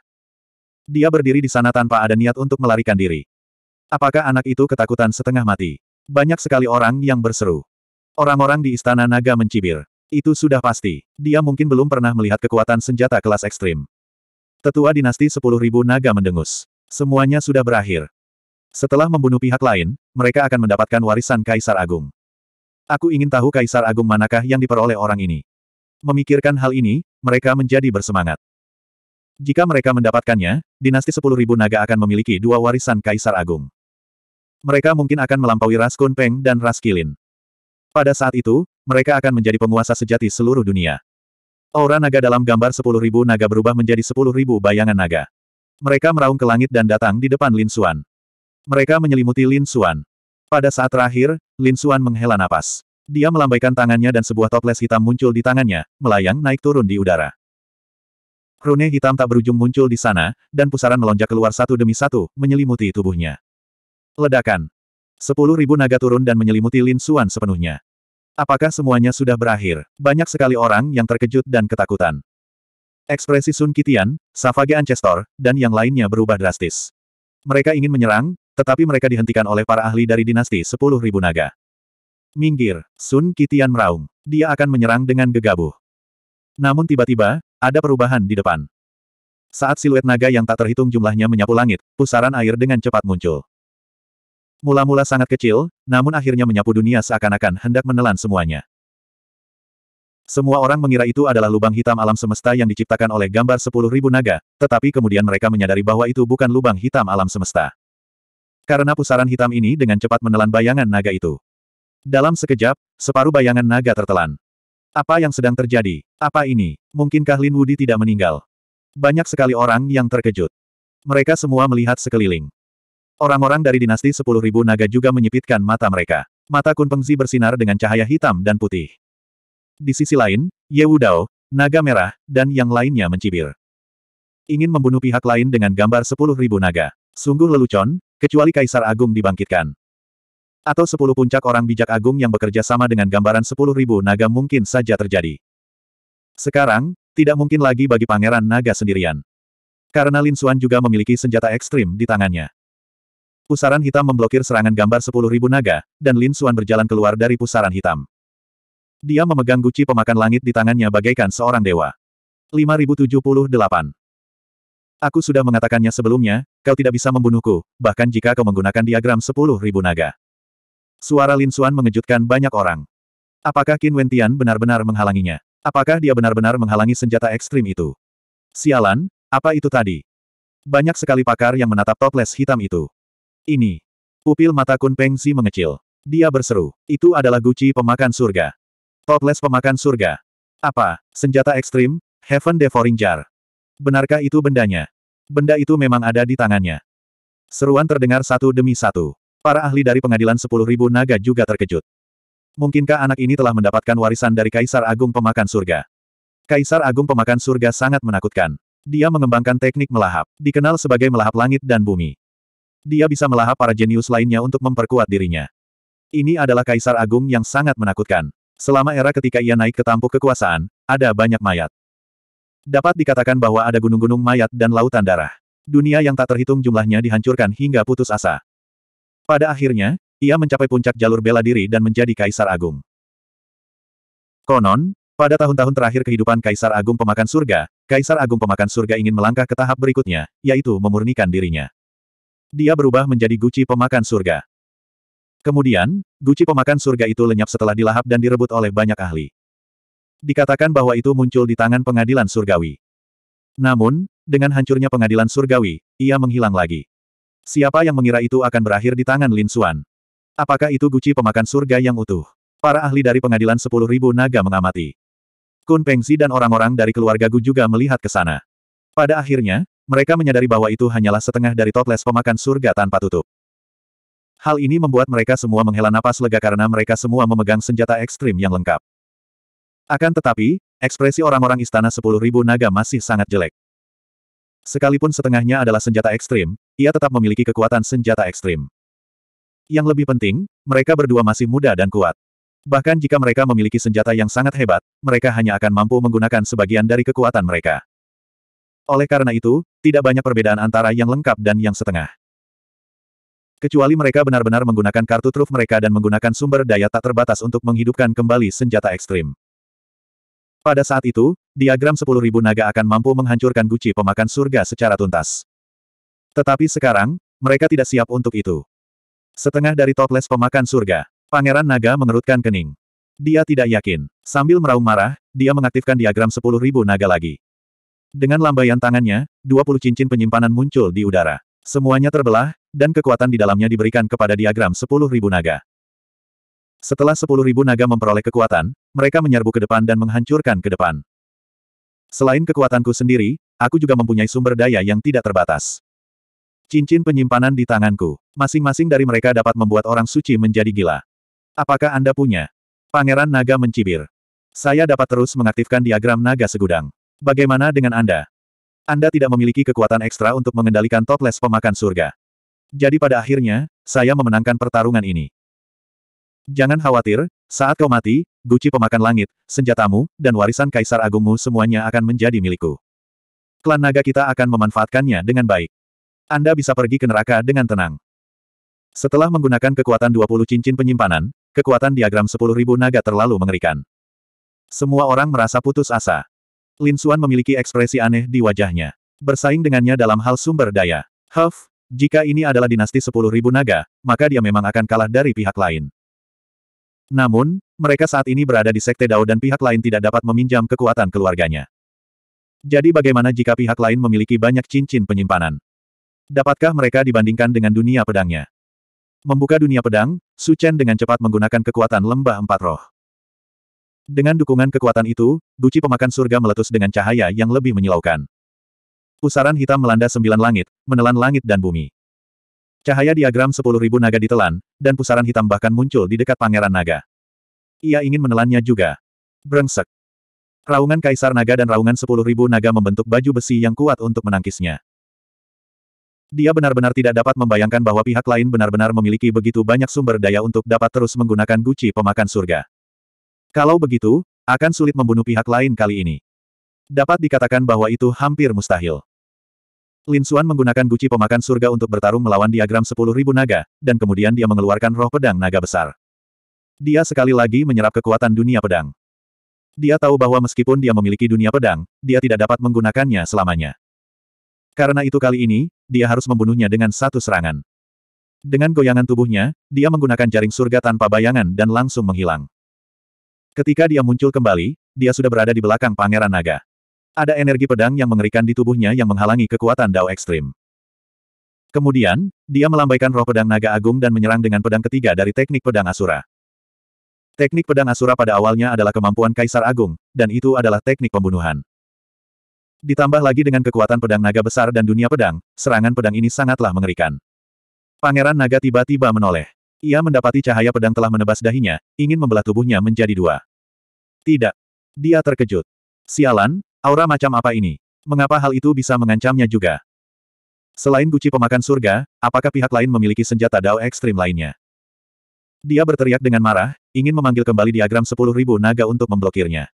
Dia berdiri di sana tanpa ada niat untuk melarikan diri. Apakah anak itu ketakutan setengah mati? Banyak sekali orang yang berseru. Orang-orang di istana naga mencibir. Itu sudah pasti. Dia mungkin belum pernah melihat kekuatan senjata kelas ekstrim. Tetua dinasti 10.000 naga mendengus. Semuanya sudah berakhir. Setelah membunuh pihak lain, mereka akan mendapatkan warisan Kaisar Agung. Aku ingin tahu Kaisar Agung manakah yang diperoleh orang ini. Memikirkan hal ini, mereka menjadi bersemangat. Jika mereka mendapatkannya, dinasti 10.000 naga akan memiliki dua warisan Kaisar Agung. Mereka mungkin akan melampaui Ras Kunpeng dan Ras Kilin. Pada saat itu, mereka akan menjadi penguasa sejati seluruh dunia. Aura naga dalam gambar 10.000 naga berubah menjadi 10.000 bayangan naga. Mereka meraung ke langit dan datang di depan Lin Xuan. Mereka menyelimuti Lin Xuan. Pada saat terakhir, Lin Xuan menghela napas. Dia melambaikan tangannya dan sebuah toples hitam muncul di tangannya, melayang naik turun di udara. Rune hitam tak berujung muncul di sana, dan pusaran melonjak keluar satu demi satu, menyelimuti tubuhnya. Ledakan. Sepuluh ribu naga turun dan menyelimuti Lin Xuan sepenuhnya. Apakah semuanya sudah berakhir? Banyak sekali orang yang terkejut dan ketakutan. Ekspresi Sun Kitian, Savage Ancestor, dan yang lainnya berubah drastis. Mereka ingin menyerang, tetapi mereka dihentikan oleh para ahli dari dinasti sepuluh ribu naga. Minggir, Sun Kitian meraung. Dia akan menyerang dengan gegabah. Namun tiba-tiba, ada perubahan di depan. Saat siluet naga yang tak terhitung jumlahnya menyapu langit, pusaran air dengan cepat muncul. Mula-mula sangat kecil, namun akhirnya menyapu dunia seakan-akan hendak menelan semuanya. Semua orang mengira itu adalah lubang hitam alam semesta yang diciptakan oleh gambar sepuluh ribu naga, tetapi kemudian mereka menyadari bahwa itu bukan lubang hitam alam semesta. Karena pusaran hitam ini dengan cepat menelan bayangan naga itu. Dalam sekejap, separuh bayangan naga tertelan. Apa yang sedang terjadi? Apa ini? Mungkinkah Lin Wudi tidak meninggal? Banyak sekali orang yang terkejut. Mereka semua melihat sekeliling. Orang-orang dari dinasti sepuluh ribu naga juga menyipitkan mata mereka. Mata Kun Pengzi bersinar dengan cahaya hitam dan putih. Di sisi lain, Ye Wudao, naga merah, dan yang lainnya mencibir. Ingin membunuh pihak lain dengan gambar sepuluh ribu naga. Sungguh lelucon, kecuali Kaisar Agung dibangkitkan. Atau sepuluh puncak orang bijak agung yang bekerja sama dengan gambaran sepuluh ribu naga mungkin saja terjadi. Sekarang, tidak mungkin lagi bagi pangeran naga sendirian. Karena Lin Xuan juga memiliki senjata ekstrim di tangannya. Pusaran hitam memblokir serangan gambar sepuluh ribu naga, dan Lin Xuan berjalan keluar dari pusaran hitam. Dia memegang guci pemakan langit di tangannya bagaikan seorang dewa. 5078 Aku sudah mengatakannya sebelumnya, kau tidak bisa membunuhku, bahkan jika kau menggunakan diagram sepuluh ribu naga. Suara Lin Xuan mengejutkan banyak orang. Apakah Qin Wentian benar-benar menghalanginya? Apakah dia benar-benar menghalangi senjata ekstrim itu? Sialan, apa itu tadi? Banyak sekali pakar yang menatap toples hitam itu. Ini. Pupil mata Kun si mengecil. Dia berseru. Itu adalah guci pemakan surga. Toples pemakan surga. Apa? Senjata ekstrim? Heaven Devouring Jar. Benarkah itu bendanya? Benda itu memang ada di tangannya. Seruan terdengar satu demi satu. Para ahli dari pengadilan Sepuluh Ribu naga juga terkejut. Mungkinkah anak ini telah mendapatkan warisan dari Kaisar Agung Pemakan Surga? Kaisar Agung Pemakan Surga sangat menakutkan. Dia mengembangkan teknik melahap, dikenal sebagai melahap langit dan bumi. Dia bisa melahap para jenius lainnya untuk memperkuat dirinya. Ini adalah Kaisar Agung yang sangat menakutkan. Selama era ketika ia naik ke tampuk kekuasaan, ada banyak mayat. Dapat dikatakan bahwa ada gunung-gunung mayat dan lautan darah. Dunia yang tak terhitung jumlahnya dihancurkan hingga putus asa. Pada akhirnya, ia mencapai puncak jalur bela diri dan menjadi Kaisar Agung. Konon, pada tahun-tahun terakhir kehidupan Kaisar Agung Pemakan Surga, Kaisar Agung Pemakan Surga ingin melangkah ke tahap berikutnya, yaitu memurnikan dirinya. Dia berubah menjadi Gucci Pemakan Surga. Kemudian, Gucci Pemakan Surga itu lenyap setelah dilahap dan direbut oleh banyak ahli. Dikatakan bahwa itu muncul di tangan pengadilan surgawi. Namun, dengan hancurnya pengadilan surgawi, ia menghilang lagi. Siapa yang mengira itu akan berakhir di tangan Lin Xuan? Apakah itu guci pemakan surga yang utuh? Para ahli dari pengadilan sepuluh ribu naga mengamati. Kun Pengzi dan orang-orang dari keluarga Gu juga melihat ke sana. Pada akhirnya, mereka menyadari bahwa itu hanyalah setengah dari toples pemakan surga tanpa tutup. Hal ini membuat mereka semua menghela napas lega karena mereka semua memegang senjata ekstrim yang lengkap. Akan tetapi, ekspresi orang-orang istana sepuluh ribu naga masih sangat jelek. Sekalipun setengahnya adalah senjata ekstrim, ia tetap memiliki kekuatan senjata ekstrim. Yang lebih penting, mereka berdua masih muda dan kuat. Bahkan jika mereka memiliki senjata yang sangat hebat, mereka hanya akan mampu menggunakan sebagian dari kekuatan mereka. Oleh karena itu, tidak banyak perbedaan antara yang lengkap dan yang setengah. Kecuali mereka benar-benar menggunakan kartu truf mereka dan menggunakan sumber daya tak terbatas untuk menghidupkan kembali senjata ekstrim. Pada saat itu, diagram 10.000 naga akan mampu menghancurkan guci pemakan surga secara tuntas. Tetapi sekarang, mereka tidak siap untuk itu. Setengah dari toples pemakan surga, Pangeran Naga mengerutkan kening. Dia tidak yakin. Sambil meraung marah, dia mengaktifkan diagram 10.000 naga lagi. Dengan lambaian tangannya, 20 cincin penyimpanan muncul di udara. Semuanya terbelah, dan kekuatan di dalamnya diberikan kepada diagram 10.000 naga. Setelah sepuluh ribu naga memperoleh kekuatan, mereka menyerbu ke depan dan menghancurkan ke depan. Selain kekuatanku sendiri, aku juga mempunyai sumber daya yang tidak terbatas. Cincin penyimpanan di tanganku. Masing-masing dari mereka dapat membuat orang suci menjadi gila. Apakah Anda punya? Pangeran Naga mencibir. Saya dapat terus mengaktifkan diagram naga segudang. Bagaimana dengan Anda? Anda tidak memiliki kekuatan ekstra untuk mengendalikan toples pemakan surga. Jadi pada akhirnya, saya memenangkan pertarungan ini. Jangan khawatir, saat kau mati, guci pemakan langit, senjatamu, dan warisan kaisar agungmu semuanya akan menjadi milikku. Klan naga kita akan memanfaatkannya dengan baik. Anda bisa pergi ke neraka dengan tenang. Setelah menggunakan kekuatan 20 cincin penyimpanan, kekuatan diagram 10.000 naga terlalu mengerikan. Semua orang merasa putus asa. Lin Suan memiliki ekspresi aneh di wajahnya. Bersaing dengannya dalam hal sumber daya. Huff, jika ini adalah dinasti 10.000 naga, maka dia memang akan kalah dari pihak lain. Namun, mereka saat ini berada di Sekte Dao dan pihak lain tidak dapat meminjam kekuatan keluarganya. Jadi bagaimana jika pihak lain memiliki banyak cincin penyimpanan? Dapatkah mereka dibandingkan dengan dunia pedangnya? Membuka dunia pedang, Su Chen dengan cepat menggunakan kekuatan lembah empat roh. Dengan dukungan kekuatan itu, guci pemakan surga meletus dengan cahaya yang lebih menyilaukan. Pusaran hitam melanda sembilan langit, menelan langit dan bumi. Cahaya diagram 10.000 naga ditelan, dan pusaran hitam bahkan muncul di dekat pangeran naga. Ia ingin menelannya juga. Brengsek. Raungan kaisar naga dan raungan 10.000 naga membentuk baju besi yang kuat untuk menangkisnya. Dia benar-benar tidak dapat membayangkan bahwa pihak lain benar-benar memiliki begitu banyak sumber daya untuk dapat terus menggunakan guci pemakan surga. Kalau begitu, akan sulit membunuh pihak lain kali ini. Dapat dikatakan bahwa itu hampir mustahil. Lin Xuan menggunakan guci pemakan surga untuk bertarung melawan diagram 10.000 naga, dan kemudian dia mengeluarkan roh pedang naga besar. Dia sekali lagi menyerap kekuatan dunia pedang. Dia tahu bahwa meskipun dia memiliki dunia pedang, dia tidak dapat menggunakannya selamanya. Karena itu kali ini, dia harus membunuhnya dengan satu serangan. Dengan goyangan tubuhnya, dia menggunakan jaring surga tanpa bayangan dan langsung menghilang. Ketika dia muncul kembali, dia sudah berada di belakang Pangeran Naga. Ada energi pedang yang mengerikan di tubuhnya yang menghalangi kekuatan Dao ekstrim. Kemudian, dia melambaikan roh pedang naga agung dan menyerang dengan pedang ketiga dari teknik pedang Asura. Teknik pedang Asura pada awalnya adalah kemampuan Kaisar Agung, dan itu adalah teknik pembunuhan. Ditambah lagi dengan kekuatan pedang naga besar dan dunia pedang, serangan pedang ini sangatlah mengerikan. Pangeran naga tiba-tiba menoleh. Ia mendapati cahaya pedang telah menebas dahinya, ingin membelah tubuhnya menjadi dua. Tidak. Dia terkejut. Sialan, Aura macam apa ini? Mengapa hal itu bisa mengancamnya juga? Selain Guci pemakan surga, apakah pihak lain memiliki senjata dao ekstrim lainnya? Dia berteriak dengan marah, ingin memanggil kembali diagram 10.000 naga untuk memblokirnya.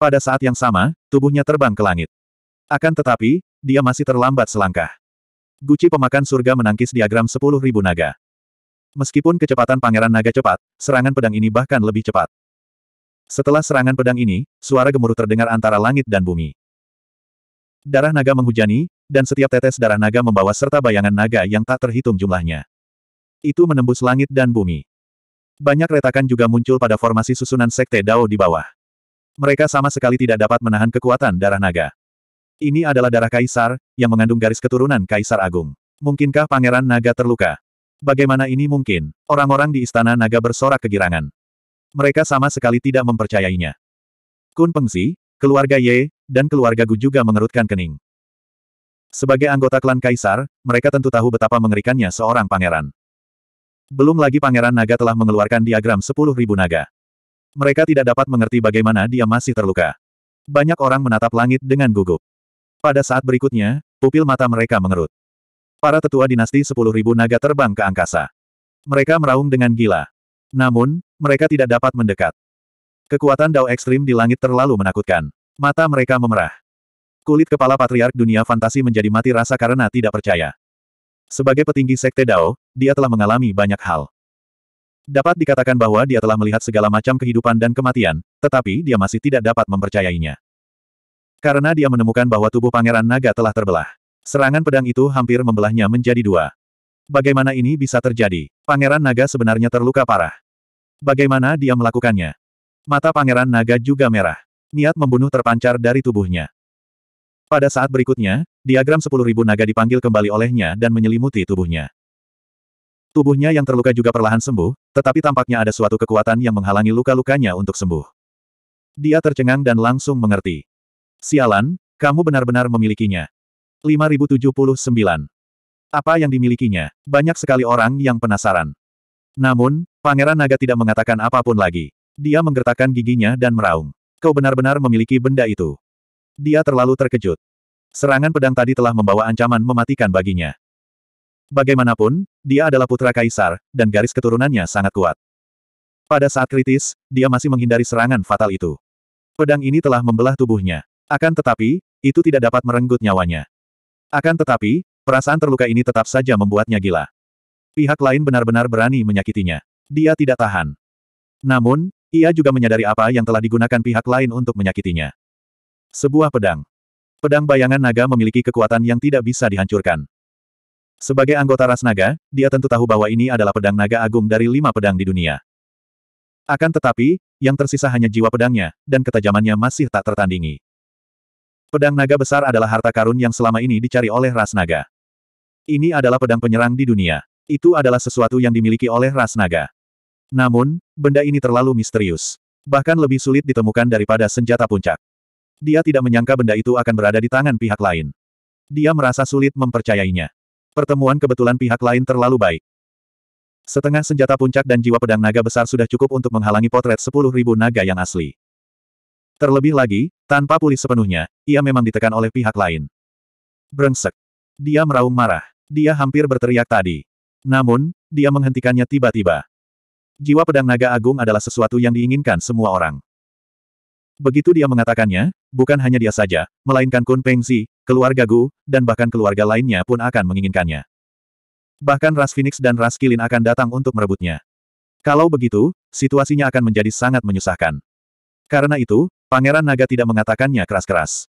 Pada saat yang sama, tubuhnya terbang ke langit. Akan tetapi, dia masih terlambat selangkah. Guci pemakan surga menangkis diagram 10.000 naga. Meskipun kecepatan pangeran naga cepat, serangan pedang ini bahkan lebih cepat. Setelah serangan pedang ini, suara gemuruh terdengar antara langit dan bumi. Darah naga menghujani, dan setiap tetes darah naga membawa serta bayangan naga yang tak terhitung jumlahnya. Itu menembus langit dan bumi. Banyak retakan juga muncul pada formasi susunan Sekte Dao di bawah. Mereka sama sekali tidak dapat menahan kekuatan darah naga. Ini adalah darah kaisar, yang mengandung garis keturunan kaisar agung. Mungkinkah pangeran naga terluka? Bagaimana ini mungkin? Orang-orang di istana naga bersorak kegirangan mereka sama sekali tidak mempercayainya. Kun Pengzi, keluarga Ye, dan keluarga Gu juga mengerutkan kening. Sebagai anggota klan Kaisar, mereka tentu tahu betapa mengerikannya seorang pangeran. Belum lagi pangeran naga telah mengeluarkan diagram 10.000 naga. Mereka tidak dapat mengerti bagaimana dia masih terluka. Banyak orang menatap langit dengan gugup. Pada saat berikutnya, pupil mata mereka mengerut. Para tetua dinasti 10.000 naga terbang ke angkasa. Mereka meraung dengan gila. Namun, mereka tidak dapat mendekat. Kekuatan Dao ekstrim di langit terlalu menakutkan. Mata mereka memerah. Kulit kepala patriark dunia fantasi menjadi mati rasa karena tidak percaya. Sebagai petinggi sekte Dao, dia telah mengalami banyak hal. Dapat dikatakan bahwa dia telah melihat segala macam kehidupan dan kematian, tetapi dia masih tidak dapat mempercayainya. Karena dia menemukan bahwa tubuh Pangeran Naga telah terbelah. Serangan pedang itu hampir membelahnya menjadi dua. Bagaimana ini bisa terjadi? Pangeran Naga sebenarnya terluka parah. Bagaimana dia melakukannya? Mata Pangeran Naga juga merah. Niat membunuh terpancar dari tubuhnya. Pada saat berikutnya, diagram 10.000 naga dipanggil kembali olehnya dan menyelimuti tubuhnya. Tubuhnya yang terluka juga perlahan sembuh, tetapi tampaknya ada suatu kekuatan yang menghalangi luka-lukanya untuk sembuh. Dia tercengang dan langsung mengerti. Sialan, kamu benar-benar memilikinya. 5079. Apa yang dimilikinya? Banyak sekali orang yang penasaran. Namun, Pangeran Naga tidak mengatakan apapun lagi. Dia menggertakkan giginya dan meraung. Kau benar-benar memiliki benda itu. Dia terlalu terkejut. Serangan pedang tadi telah membawa ancaman mematikan baginya. Bagaimanapun, dia adalah putra kaisar, dan garis keturunannya sangat kuat. Pada saat kritis, dia masih menghindari serangan fatal itu. Pedang ini telah membelah tubuhnya. Akan tetapi, itu tidak dapat merenggut nyawanya. Akan tetapi, perasaan terluka ini tetap saja membuatnya gila. Pihak lain benar-benar berani menyakitinya. Dia tidak tahan. Namun, ia juga menyadari apa yang telah digunakan pihak lain untuk menyakitinya. Sebuah pedang. Pedang bayangan naga memiliki kekuatan yang tidak bisa dihancurkan. Sebagai anggota ras naga, dia tentu tahu bahwa ini adalah pedang naga agung dari lima pedang di dunia. Akan tetapi, yang tersisa hanya jiwa pedangnya, dan ketajamannya masih tak tertandingi. Pedang naga besar adalah harta karun yang selama ini dicari oleh ras naga. Ini adalah pedang penyerang di dunia. Itu adalah sesuatu yang dimiliki oleh ras naga. Namun, benda ini terlalu misterius. Bahkan lebih sulit ditemukan daripada senjata puncak. Dia tidak menyangka benda itu akan berada di tangan pihak lain. Dia merasa sulit mempercayainya. Pertemuan kebetulan pihak lain terlalu baik. Setengah senjata puncak dan jiwa pedang naga besar sudah cukup untuk menghalangi potret sepuluh ribu naga yang asli. Terlebih lagi, tanpa pulih sepenuhnya, ia memang ditekan oleh pihak lain. Brengsek. Dia meraung marah. Dia hampir berteriak tadi. Namun, dia menghentikannya tiba-tiba. Jiwa pedang naga agung adalah sesuatu yang diinginkan semua orang. Begitu dia mengatakannya, bukan hanya dia saja, melainkan Kun Pengzi, keluarga Gu, dan bahkan keluarga lainnya pun akan menginginkannya. Bahkan ras Phoenix dan ras Kilin akan datang untuk merebutnya. Kalau begitu, situasinya akan menjadi sangat menyusahkan. Karena itu, Pangeran Naga tidak mengatakannya keras-keras.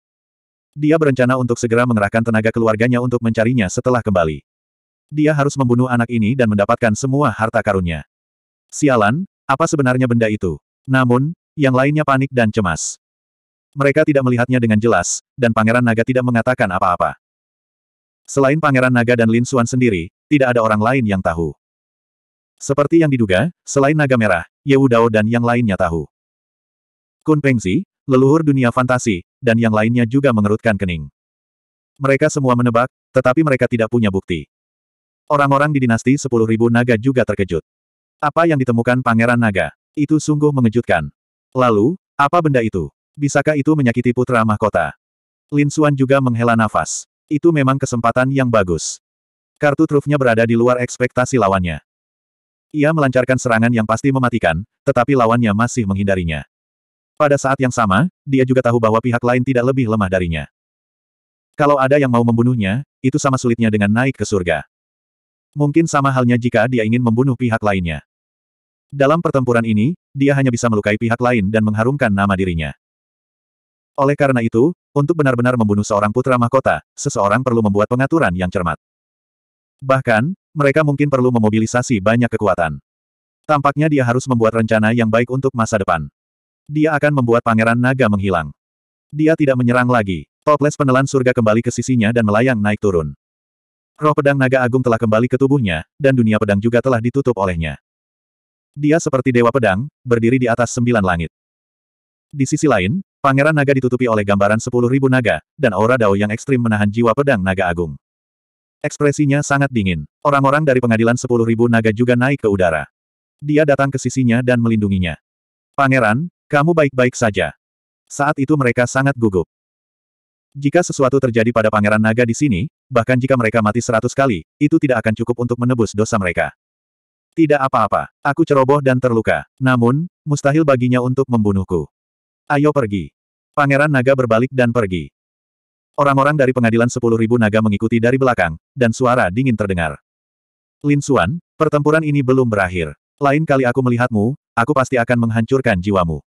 Dia berencana untuk segera mengerahkan tenaga keluarganya untuk mencarinya setelah kembali dia harus membunuh anak ini dan mendapatkan semua harta karunnya. Sialan, apa sebenarnya benda itu? Namun, yang lainnya panik dan cemas. Mereka tidak melihatnya dengan jelas, dan Pangeran Naga tidak mengatakan apa-apa. Selain Pangeran Naga dan Lin Xuan sendiri, tidak ada orang lain yang tahu. Seperti yang diduga, selain Naga Merah, Ye Wu Dao dan yang lainnya tahu. Kun Pengzi, leluhur dunia fantasi, dan yang lainnya juga mengerutkan kening. Mereka semua menebak, tetapi mereka tidak punya bukti. Orang-orang di dinasti 10.000 naga juga terkejut. Apa yang ditemukan Pangeran Naga? Itu sungguh mengejutkan. Lalu, apa benda itu? Bisakah itu menyakiti putra mahkota? Lin Suan juga menghela nafas. Itu memang kesempatan yang bagus. Kartu trufnya berada di luar ekspektasi lawannya. Ia melancarkan serangan yang pasti mematikan, tetapi lawannya masih menghindarinya. Pada saat yang sama, dia juga tahu bahwa pihak lain tidak lebih lemah darinya. Kalau ada yang mau membunuhnya, itu sama sulitnya dengan naik ke surga. Mungkin sama halnya jika dia ingin membunuh pihak lainnya. Dalam pertempuran ini, dia hanya bisa melukai pihak lain dan mengharumkan nama dirinya. Oleh karena itu, untuk benar-benar membunuh seorang putra mahkota, seseorang perlu membuat pengaturan yang cermat. Bahkan, mereka mungkin perlu memobilisasi banyak kekuatan. Tampaknya dia harus membuat rencana yang baik untuk masa depan. Dia akan membuat pangeran naga menghilang. Dia tidak menyerang lagi. Toples penelan surga kembali ke sisinya dan melayang naik turun. Roh pedang naga agung telah kembali ke tubuhnya, dan dunia pedang juga telah ditutup olehnya. Dia seperti dewa pedang, berdiri di atas sembilan langit. Di sisi lain, pangeran naga ditutupi oleh gambaran sepuluh ribu naga, dan aura dao yang ekstrim menahan jiwa pedang naga agung. Ekspresinya sangat dingin. Orang-orang dari pengadilan sepuluh ribu naga juga naik ke udara. Dia datang ke sisinya dan melindunginya. Pangeran, kamu baik-baik saja. Saat itu mereka sangat gugup. Jika sesuatu terjadi pada pangeran naga di sini, bahkan jika mereka mati seratus kali, itu tidak akan cukup untuk menebus dosa mereka. Tidak apa-apa, aku ceroboh dan terluka. Namun, mustahil baginya untuk membunuhku. Ayo pergi. Pangeran Naga berbalik dan pergi. Orang-orang dari pengadilan sepuluh ribu naga mengikuti dari belakang, dan suara dingin terdengar. Lin Xuan, pertempuran ini belum berakhir. Lain kali aku melihatmu, aku pasti akan menghancurkan jiwamu.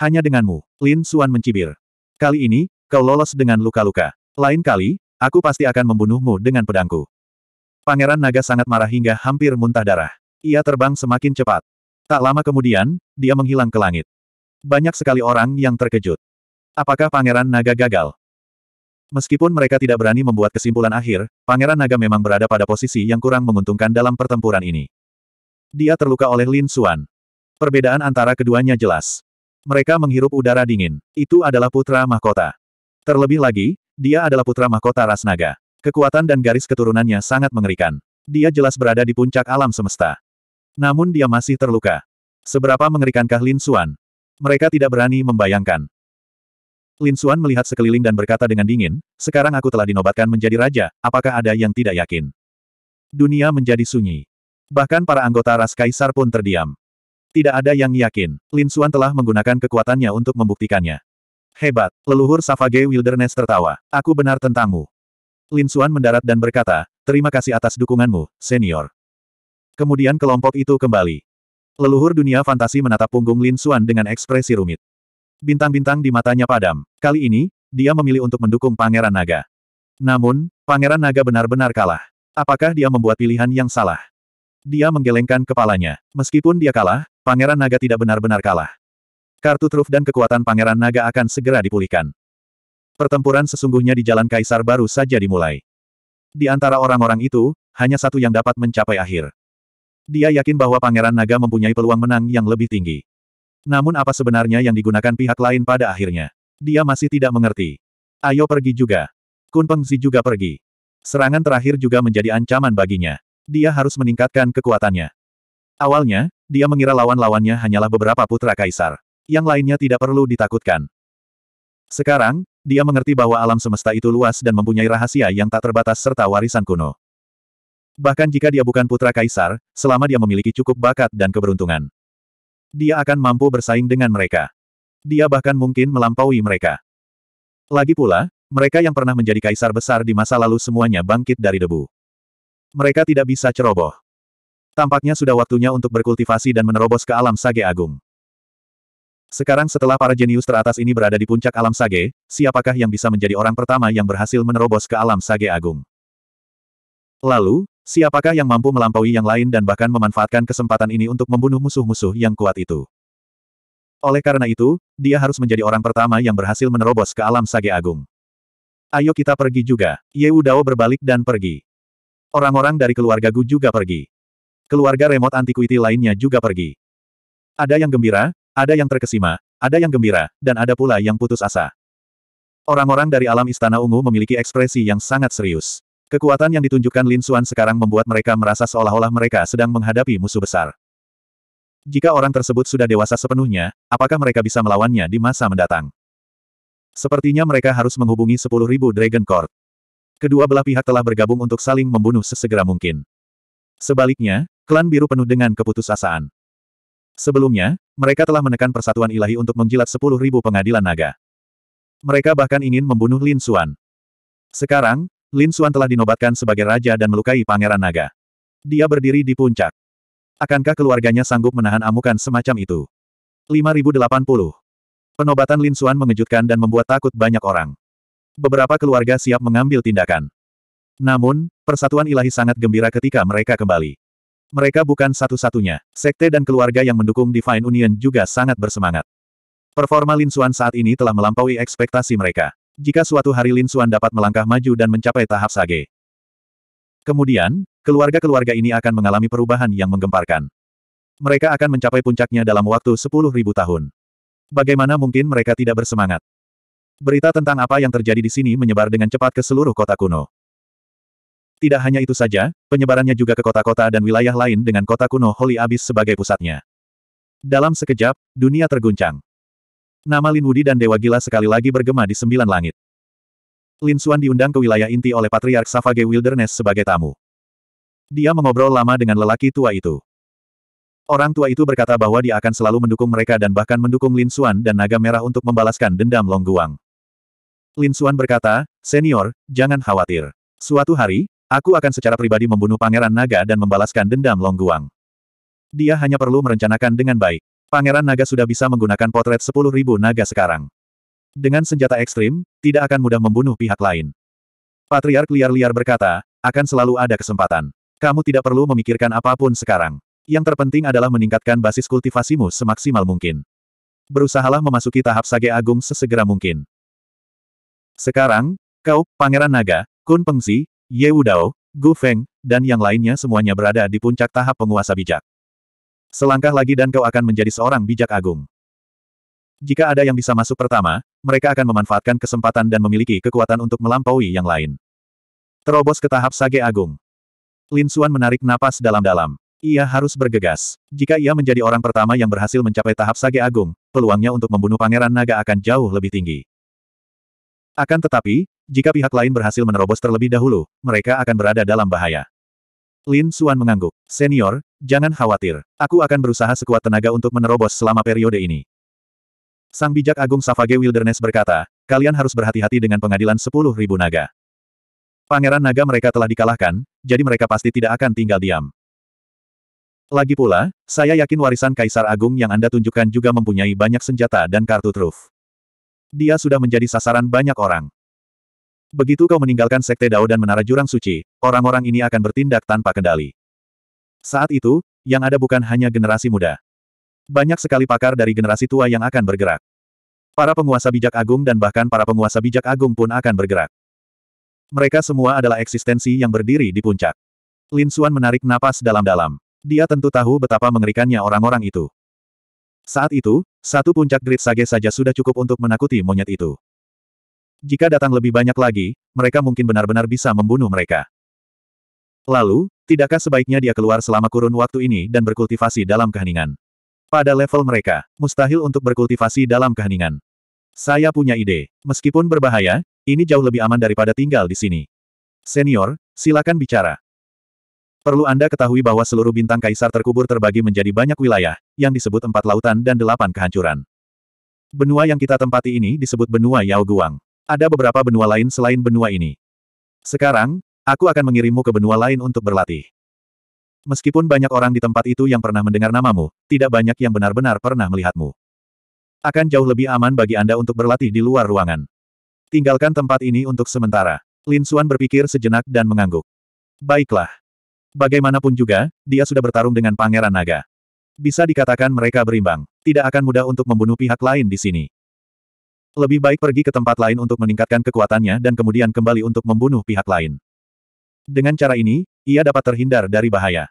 Hanya denganmu, Lin Xuan mencibir. Kali ini, kau lolos dengan luka-luka. Lain kali, Aku pasti akan membunuhmu dengan pedangku. Pangeran naga sangat marah hingga hampir muntah darah. Ia terbang semakin cepat. Tak lama kemudian, dia menghilang ke langit. Banyak sekali orang yang terkejut. Apakah pangeran naga gagal? Meskipun mereka tidak berani membuat kesimpulan akhir, pangeran naga memang berada pada posisi yang kurang menguntungkan dalam pertempuran ini. Dia terluka oleh Lin Xuan. Perbedaan antara keduanya jelas. Mereka menghirup udara dingin. Itu adalah putra mahkota. Terlebih lagi, dia adalah putra mahkota ras naga. Kekuatan dan garis keturunannya sangat mengerikan. Dia jelas berada di puncak alam semesta. Namun dia masih terluka. Seberapa mengerikankah Lin Xuan? Mereka tidak berani membayangkan. Lin Xuan melihat sekeliling dan berkata dengan dingin, sekarang aku telah dinobatkan menjadi raja, apakah ada yang tidak yakin? Dunia menjadi sunyi. Bahkan para anggota ras kaisar pun terdiam. Tidak ada yang yakin, Lin Xuan telah menggunakan kekuatannya untuk membuktikannya. Hebat, leluhur Savage Wilderness tertawa. Aku benar tentangmu. Lin Xuan mendarat dan berkata, terima kasih atas dukunganmu, senior. Kemudian kelompok itu kembali. Leluhur dunia fantasi menatap punggung Lin Xuan dengan ekspresi rumit. Bintang-bintang di matanya padam. Kali ini, dia memilih untuk mendukung Pangeran Naga. Namun, Pangeran Naga benar-benar kalah. Apakah dia membuat pilihan yang salah? Dia menggelengkan kepalanya. Meskipun dia kalah, Pangeran Naga tidak benar-benar kalah. Kartu truf dan kekuatan Pangeran Naga akan segera dipulihkan. Pertempuran sesungguhnya di Jalan Kaisar baru saja dimulai. Di antara orang-orang itu, hanya satu yang dapat mencapai akhir. Dia yakin bahwa Pangeran Naga mempunyai peluang menang yang lebih tinggi. Namun apa sebenarnya yang digunakan pihak lain pada akhirnya? Dia masih tidak mengerti. Ayo pergi juga. Kun Pengzi juga pergi. Serangan terakhir juga menjadi ancaman baginya. Dia harus meningkatkan kekuatannya. Awalnya, dia mengira lawan-lawannya hanyalah beberapa putra kaisar yang lainnya tidak perlu ditakutkan. Sekarang, dia mengerti bahwa alam semesta itu luas dan mempunyai rahasia yang tak terbatas serta warisan kuno. Bahkan jika dia bukan putra kaisar, selama dia memiliki cukup bakat dan keberuntungan. Dia akan mampu bersaing dengan mereka. Dia bahkan mungkin melampaui mereka. Lagi pula, mereka yang pernah menjadi kaisar besar di masa lalu semuanya bangkit dari debu. Mereka tidak bisa ceroboh. Tampaknya sudah waktunya untuk berkultivasi dan menerobos ke alam sage agung. Sekarang setelah para jenius teratas ini berada di puncak alam sage, siapakah yang bisa menjadi orang pertama yang berhasil menerobos ke alam sage agung? Lalu, siapakah yang mampu melampaui yang lain dan bahkan memanfaatkan kesempatan ini untuk membunuh musuh-musuh yang kuat itu? Oleh karena itu, dia harus menjadi orang pertama yang berhasil menerobos ke alam sage agung. Ayo kita pergi juga. Ye Dao berbalik dan pergi. Orang-orang dari keluarga Gu juga pergi. Keluarga remote antiquity lainnya juga pergi. Ada yang gembira, ada yang terkesima, ada yang gembira, dan ada pula yang putus asa. Orang-orang dari alam Istana Ungu memiliki ekspresi yang sangat serius. Kekuatan yang ditunjukkan Lin Suan sekarang membuat mereka merasa seolah-olah mereka sedang menghadapi musuh besar. Jika orang tersebut sudah dewasa sepenuhnya, apakah mereka bisa melawannya di masa mendatang? Sepertinya mereka harus menghubungi 10.000 Dragon Court. Kedua belah pihak telah bergabung untuk saling membunuh sesegera mungkin. Sebaliknya, klan biru penuh dengan keputusasaan. Sebelumnya, mereka telah menekan persatuan ilahi untuk menjilat sepuluh ribu pengadilan naga. Mereka bahkan ingin membunuh Lin Xuan. Sekarang, Lin Xuan telah dinobatkan sebagai raja dan melukai pangeran naga. Dia berdiri di puncak. Akankah keluarganya sanggup menahan amukan semacam itu? 5080. Penobatan Lin Xuan mengejutkan dan membuat takut banyak orang. Beberapa keluarga siap mengambil tindakan. Namun, persatuan ilahi sangat gembira ketika mereka kembali. Mereka bukan satu-satunya. Sekte dan keluarga yang mendukung Divine Union juga sangat bersemangat. Performa Lin Xuan saat ini telah melampaui ekspektasi mereka. Jika suatu hari Lin Xuan dapat melangkah maju dan mencapai tahap sage. Kemudian, keluarga-keluarga ini akan mengalami perubahan yang menggemparkan. Mereka akan mencapai puncaknya dalam waktu 10.000 tahun. Bagaimana mungkin mereka tidak bersemangat? Berita tentang apa yang terjadi di sini menyebar dengan cepat ke seluruh kota kuno. Tidak hanya itu saja, penyebarannya juga ke kota-kota dan wilayah lain dengan kota kuno Holy Abyss sebagai pusatnya. Dalam sekejap, dunia terguncang. Nama Lin Wudi dan Dewa Gila sekali lagi bergema di sembilan langit. Lin Xuan diundang ke wilayah inti oleh Patriark Savage Wilderness sebagai tamu. Dia mengobrol lama dengan lelaki tua itu. Orang tua itu berkata bahwa dia akan selalu mendukung mereka dan bahkan mendukung Lin Xuan dan Naga Merah untuk membalaskan dendam Long Guang. Lin Xuan berkata, Senior, jangan khawatir. Suatu hari, Aku akan secara pribadi membunuh Pangeran Naga dan membalaskan dendam Longguang. Dia hanya perlu merencanakan dengan baik. Pangeran Naga sudah bisa menggunakan potret 10.000 naga sekarang. Dengan senjata ekstrim, tidak akan mudah membunuh pihak lain. Patriark liar-liar berkata, akan selalu ada kesempatan. Kamu tidak perlu memikirkan apapun sekarang. Yang terpenting adalah meningkatkan basis kultivasimu semaksimal mungkin. Berusahalah memasuki tahap Sage Agung sesegera mungkin. Sekarang, kau, Pangeran Naga, Kun Pengsi, Ye Wudao, Gu Feng, dan yang lainnya semuanya berada di puncak tahap penguasa bijak. Selangkah lagi dan kau akan menjadi seorang bijak agung. Jika ada yang bisa masuk pertama, mereka akan memanfaatkan kesempatan dan memiliki kekuatan untuk melampaui yang lain. Terobos ke tahap sage agung. Lin Xuan menarik napas dalam-dalam. Ia harus bergegas. Jika ia menjadi orang pertama yang berhasil mencapai tahap sage agung, peluangnya untuk membunuh Pangeran Naga akan jauh lebih tinggi. Akan tetapi, jika pihak lain berhasil menerobos terlebih dahulu, mereka akan berada dalam bahaya. Lin Suan mengangguk. Senior, jangan khawatir. Aku akan berusaha sekuat tenaga untuk menerobos selama periode ini. Sang bijak agung Savage Wilderness berkata, kalian harus berhati-hati dengan pengadilan 10.000 naga. Pangeran naga mereka telah dikalahkan, jadi mereka pasti tidak akan tinggal diam. Lagi pula, saya yakin warisan Kaisar Agung yang Anda tunjukkan juga mempunyai banyak senjata dan kartu truf. Dia sudah menjadi sasaran banyak orang. Begitu kau meninggalkan Sekte Dao dan Menara Jurang Suci, orang-orang ini akan bertindak tanpa kendali. Saat itu, yang ada bukan hanya generasi muda. Banyak sekali pakar dari generasi tua yang akan bergerak. Para penguasa bijak agung dan bahkan para penguasa bijak agung pun akan bergerak. Mereka semua adalah eksistensi yang berdiri di puncak. Lin Xuan menarik napas dalam-dalam. Dia tentu tahu betapa mengerikannya orang-orang itu. Saat itu, satu puncak grid sage saja sudah cukup untuk menakuti monyet itu. Jika datang lebih banyak lagi, mereka mungkin benar-benar bisa membunuh mereka. Lalu, tidakkah sebaiknya dia keluar selama kurun waktu ini dan berkultivasi dalam keheningan? Pada level mereka, mustahil untuk berkultivasi dalam keheningan. Saya punya ide. Meskipun berbahaya, ini jauh lebih aman daripada tinggal di sini. Senior, silakan bicara. Perlu Anda ketahui bahwa seluruh bintang kaisar terkubur terbagi menjadi banyak wilayah, yang disebut empat lautan dan delapan kehancuran. Benua yang kita tempati ini disebut benua Yao Guang. Ada beberapa benua lain selain benua ini. Sekarang, aku akan mengirimmu ke benua lain untuk berlatih. Meskipun banyak orang di tempat itu yang pernah mendengar namamu, tidak banyak yang benar-benar pernah melihatmu. Akan jauh lebih aman bagi Anda untuk berlatih di luar ruangan. Tinggalkan tempat ini untuk sementara. Lin Xuan berpikir sejenak dan mengangguk. Baiklah. Bagaimanapun juga, dia sudah bertarung dengan Pangeran Naga. Bisa dikatakan mereka berimbang. Tidak akan mudah untuk membunuh pihak lain di sini. Lebih baik pergi ke tempat lain untuk meningkatkan kekuatannya dan kemudian kembali untuk membunuh pihak lain. Dengan cara ini, ia dapat terhindar dari bahaya.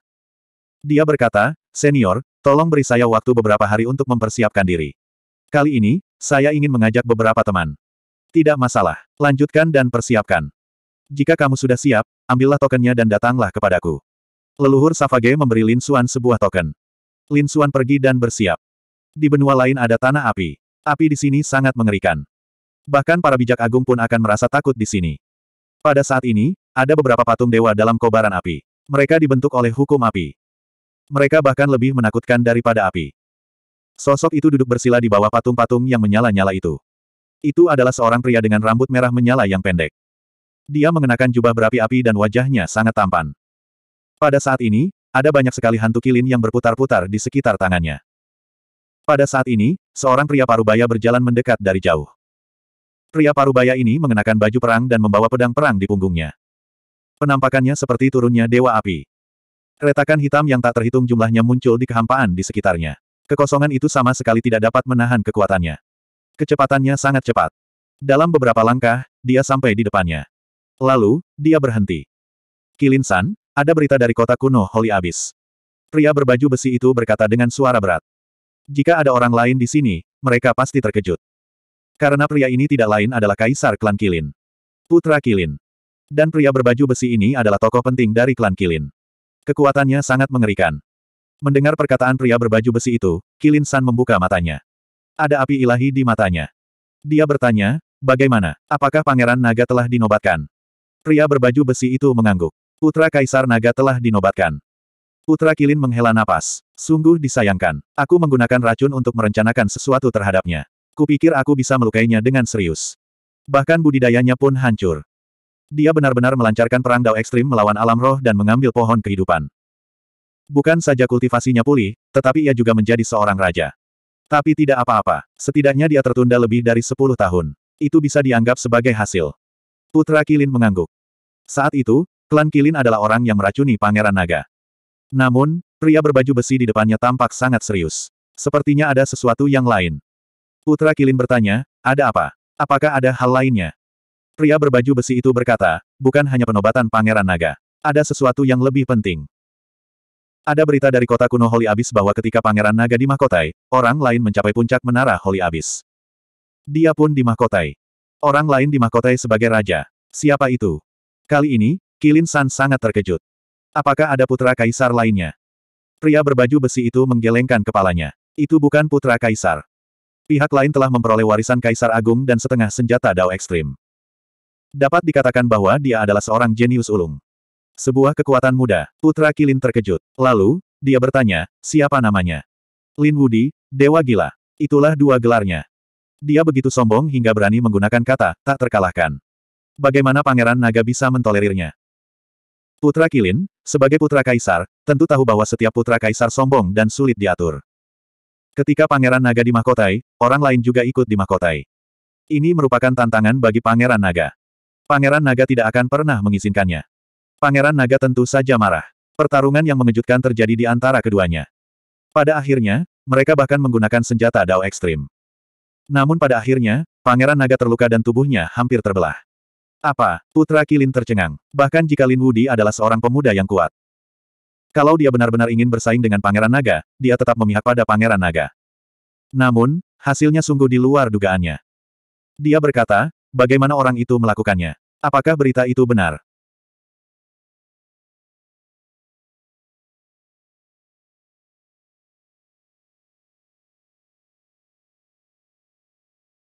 Dia berkata, Senior, tolong beri saya waktu beberapa hari untuk mempersiapkan diri. Kali ini, saya ingin mengajak beberapa teman. Tidak masalah, lanjutkan dan persiapkan. Jika kamu sudah siap, ambillah tokennya dan datanglah kepadaku. Leluhur Safage memberi Lin Suan sebuah token. Lin Suan pergi dan bersiap. Di benua lain ada tanah api. Api di sini sangat mengerikan. Bahkan para bijak agung pun akan merasa takut di sini. Pada saat ini, ada beberapa patung dewa dalam kobaran api. Mereka dibentuk oleh hukum api. Mereka bahkan lebih menakutkan daripada api. Sosok itu duduk bersila di bawah patung-patung yang menyala-nyala itu. Itu adalah seorang pria dengan rambut merah menyala yang pendek. Dia mengenakan jubah berapi-api dan wajahnya sangat tampan. Pada saat ini, ada banyak sekali hantu kilin yang berputar-putar di sekitar tangannya. Pada saat ini, seorang pria parubaya berjalan mendekat dari jauh. Pria parubaya ini mengenakan baju perang dan membawa pedang perang di punggungnya. Penampakannya seperti turunnya dewa api. Retakan hitam yang tak terhitung jumlahnya muncul di kehampaan di sekitarnya. Kekosongan itu sama sekali tidak dapat menahan kekuatannya. Kecepatannya sangat cepat. Dalam beberapa langkah, dia sampai di depannya. Lalu, dia berhenti. Kilinsan, ada berita dari kota kuno Holy Abyss. Pria berbaju besi itu berkata dengan suara berat. Jika ada orang lain di sini, mereka pasti terkejut. Karena pria ini tidak lain adalah kaisar klan Kilin. Putra Kilin. Dan pria berbaju besi ini adalah tokoh penting dari klan Kilin. Kekuatannya sangat mengerikan. Mendengar perkataan pria berbaju besi itu, Kilin San membuka matanya. Ada api ilahi di matanya. Dia bertanya, bagaimana? Apakah pangeran naga telah dinobatkan? Pria berbaju besi itu mengangguk. Putra kaisar naga telah dinobatkan. Putra Kilin menghela napas. Sungguh disayangkan. Aku menggunakan racun untuk merencanakan sesuatu terhadapnya. Kupikir aku bisa melukainya dengan serius. Bahkan budidayanya pun hancur. Dia benar-benar melancarkan perang dao ekstrim melawan alam roh dan mengambil pohon kehidupan. Bukan saja kultivasinya pulih, tetapi ia juga menjadi seorang raja. Tapi tidak apa-apa, setidaknya dia tertunda lebih dari 10 tahun. Itu bisa dianggap sebagai hasil. Putra Kilin mengangguk. Saat itu, klan Kilin adalah orang yang meracuni Pangeran Naga. Namun, pria berbaju besi di depannya tampak sangat serius. Sepertinya ada sesuatu yang lain. Putra Kilin bertanya, ada apa? Apakah ada hal lainnya? Pria berbaju besi itu berkata, bukan hanya penobatan Pangeran Naga. Ada sesuatu yang lebih penting. Ada berita dari kota kuno Holy Abyss bahwa ketika Pangeran Naga dimahkotai, orang lain mencapai puncak menara Holy Abyss. Dia pun dimahkotai. Orang lain dimahkotai sebagai raja. Siapa itu? Kali ini, Kilin San sangat terkejut. Apakah ada putra kaisar lainnya? Pria berbaju besi itu menggelengkan kepalanya. Itu bukan putra kaisar. Pihak lain telah memperoleh warisan kaisar agung dan setengah senjata dao ekstrim. Dapat dikatakan bahwa dia adalah seorang jenius ulung. Sebuah kekuatan muda, putra Kilin terkejut. Lalu, dia bertanya, siapa namanya? Lin Wudi, Dewa Gila. Itulah dua gelarnya. Dia begitu sombong hingga berani menggunakan kata, tak terkalahkan. Bagaimana Pangeran Naga bisa mentolerirnya? Putra Kilin, sebagai putra kaisar, tentu tahu bahwa setiap putra kaisar sombong dan sulit diatur. Ketika Pangeran Naga dimahkotai, orang lain juga ikut dimahkotai. Ini merupakan tantangan bagi Pangeran Naga. Pangeran Naga tidak akan pernah mengizinkannya. Pangeran Naga tentu saja marah. Pertarungan yang mengejutkan terjadi di antara keduanya. Pada akhirnya, mereka bahkan menggunakan senjata dao ekstrim. Namun pada akhirnya, Pangeran Naga terluka dan tubuhnya hampir terbelah. Apa? Putra Kilin tercengang. Bahkan jika Lin Wudi adalah seorang pemuda yang kuat. Kalau dia benar-benar ingin bersaing dengan Pangeran Naga, dia tetap memihak pada Pangeran Naga. Namun, hasilnya sungguh di luar dugaannya. Dia berkata, bagaimana orang itu melakukannya? Apakah berita itu benar?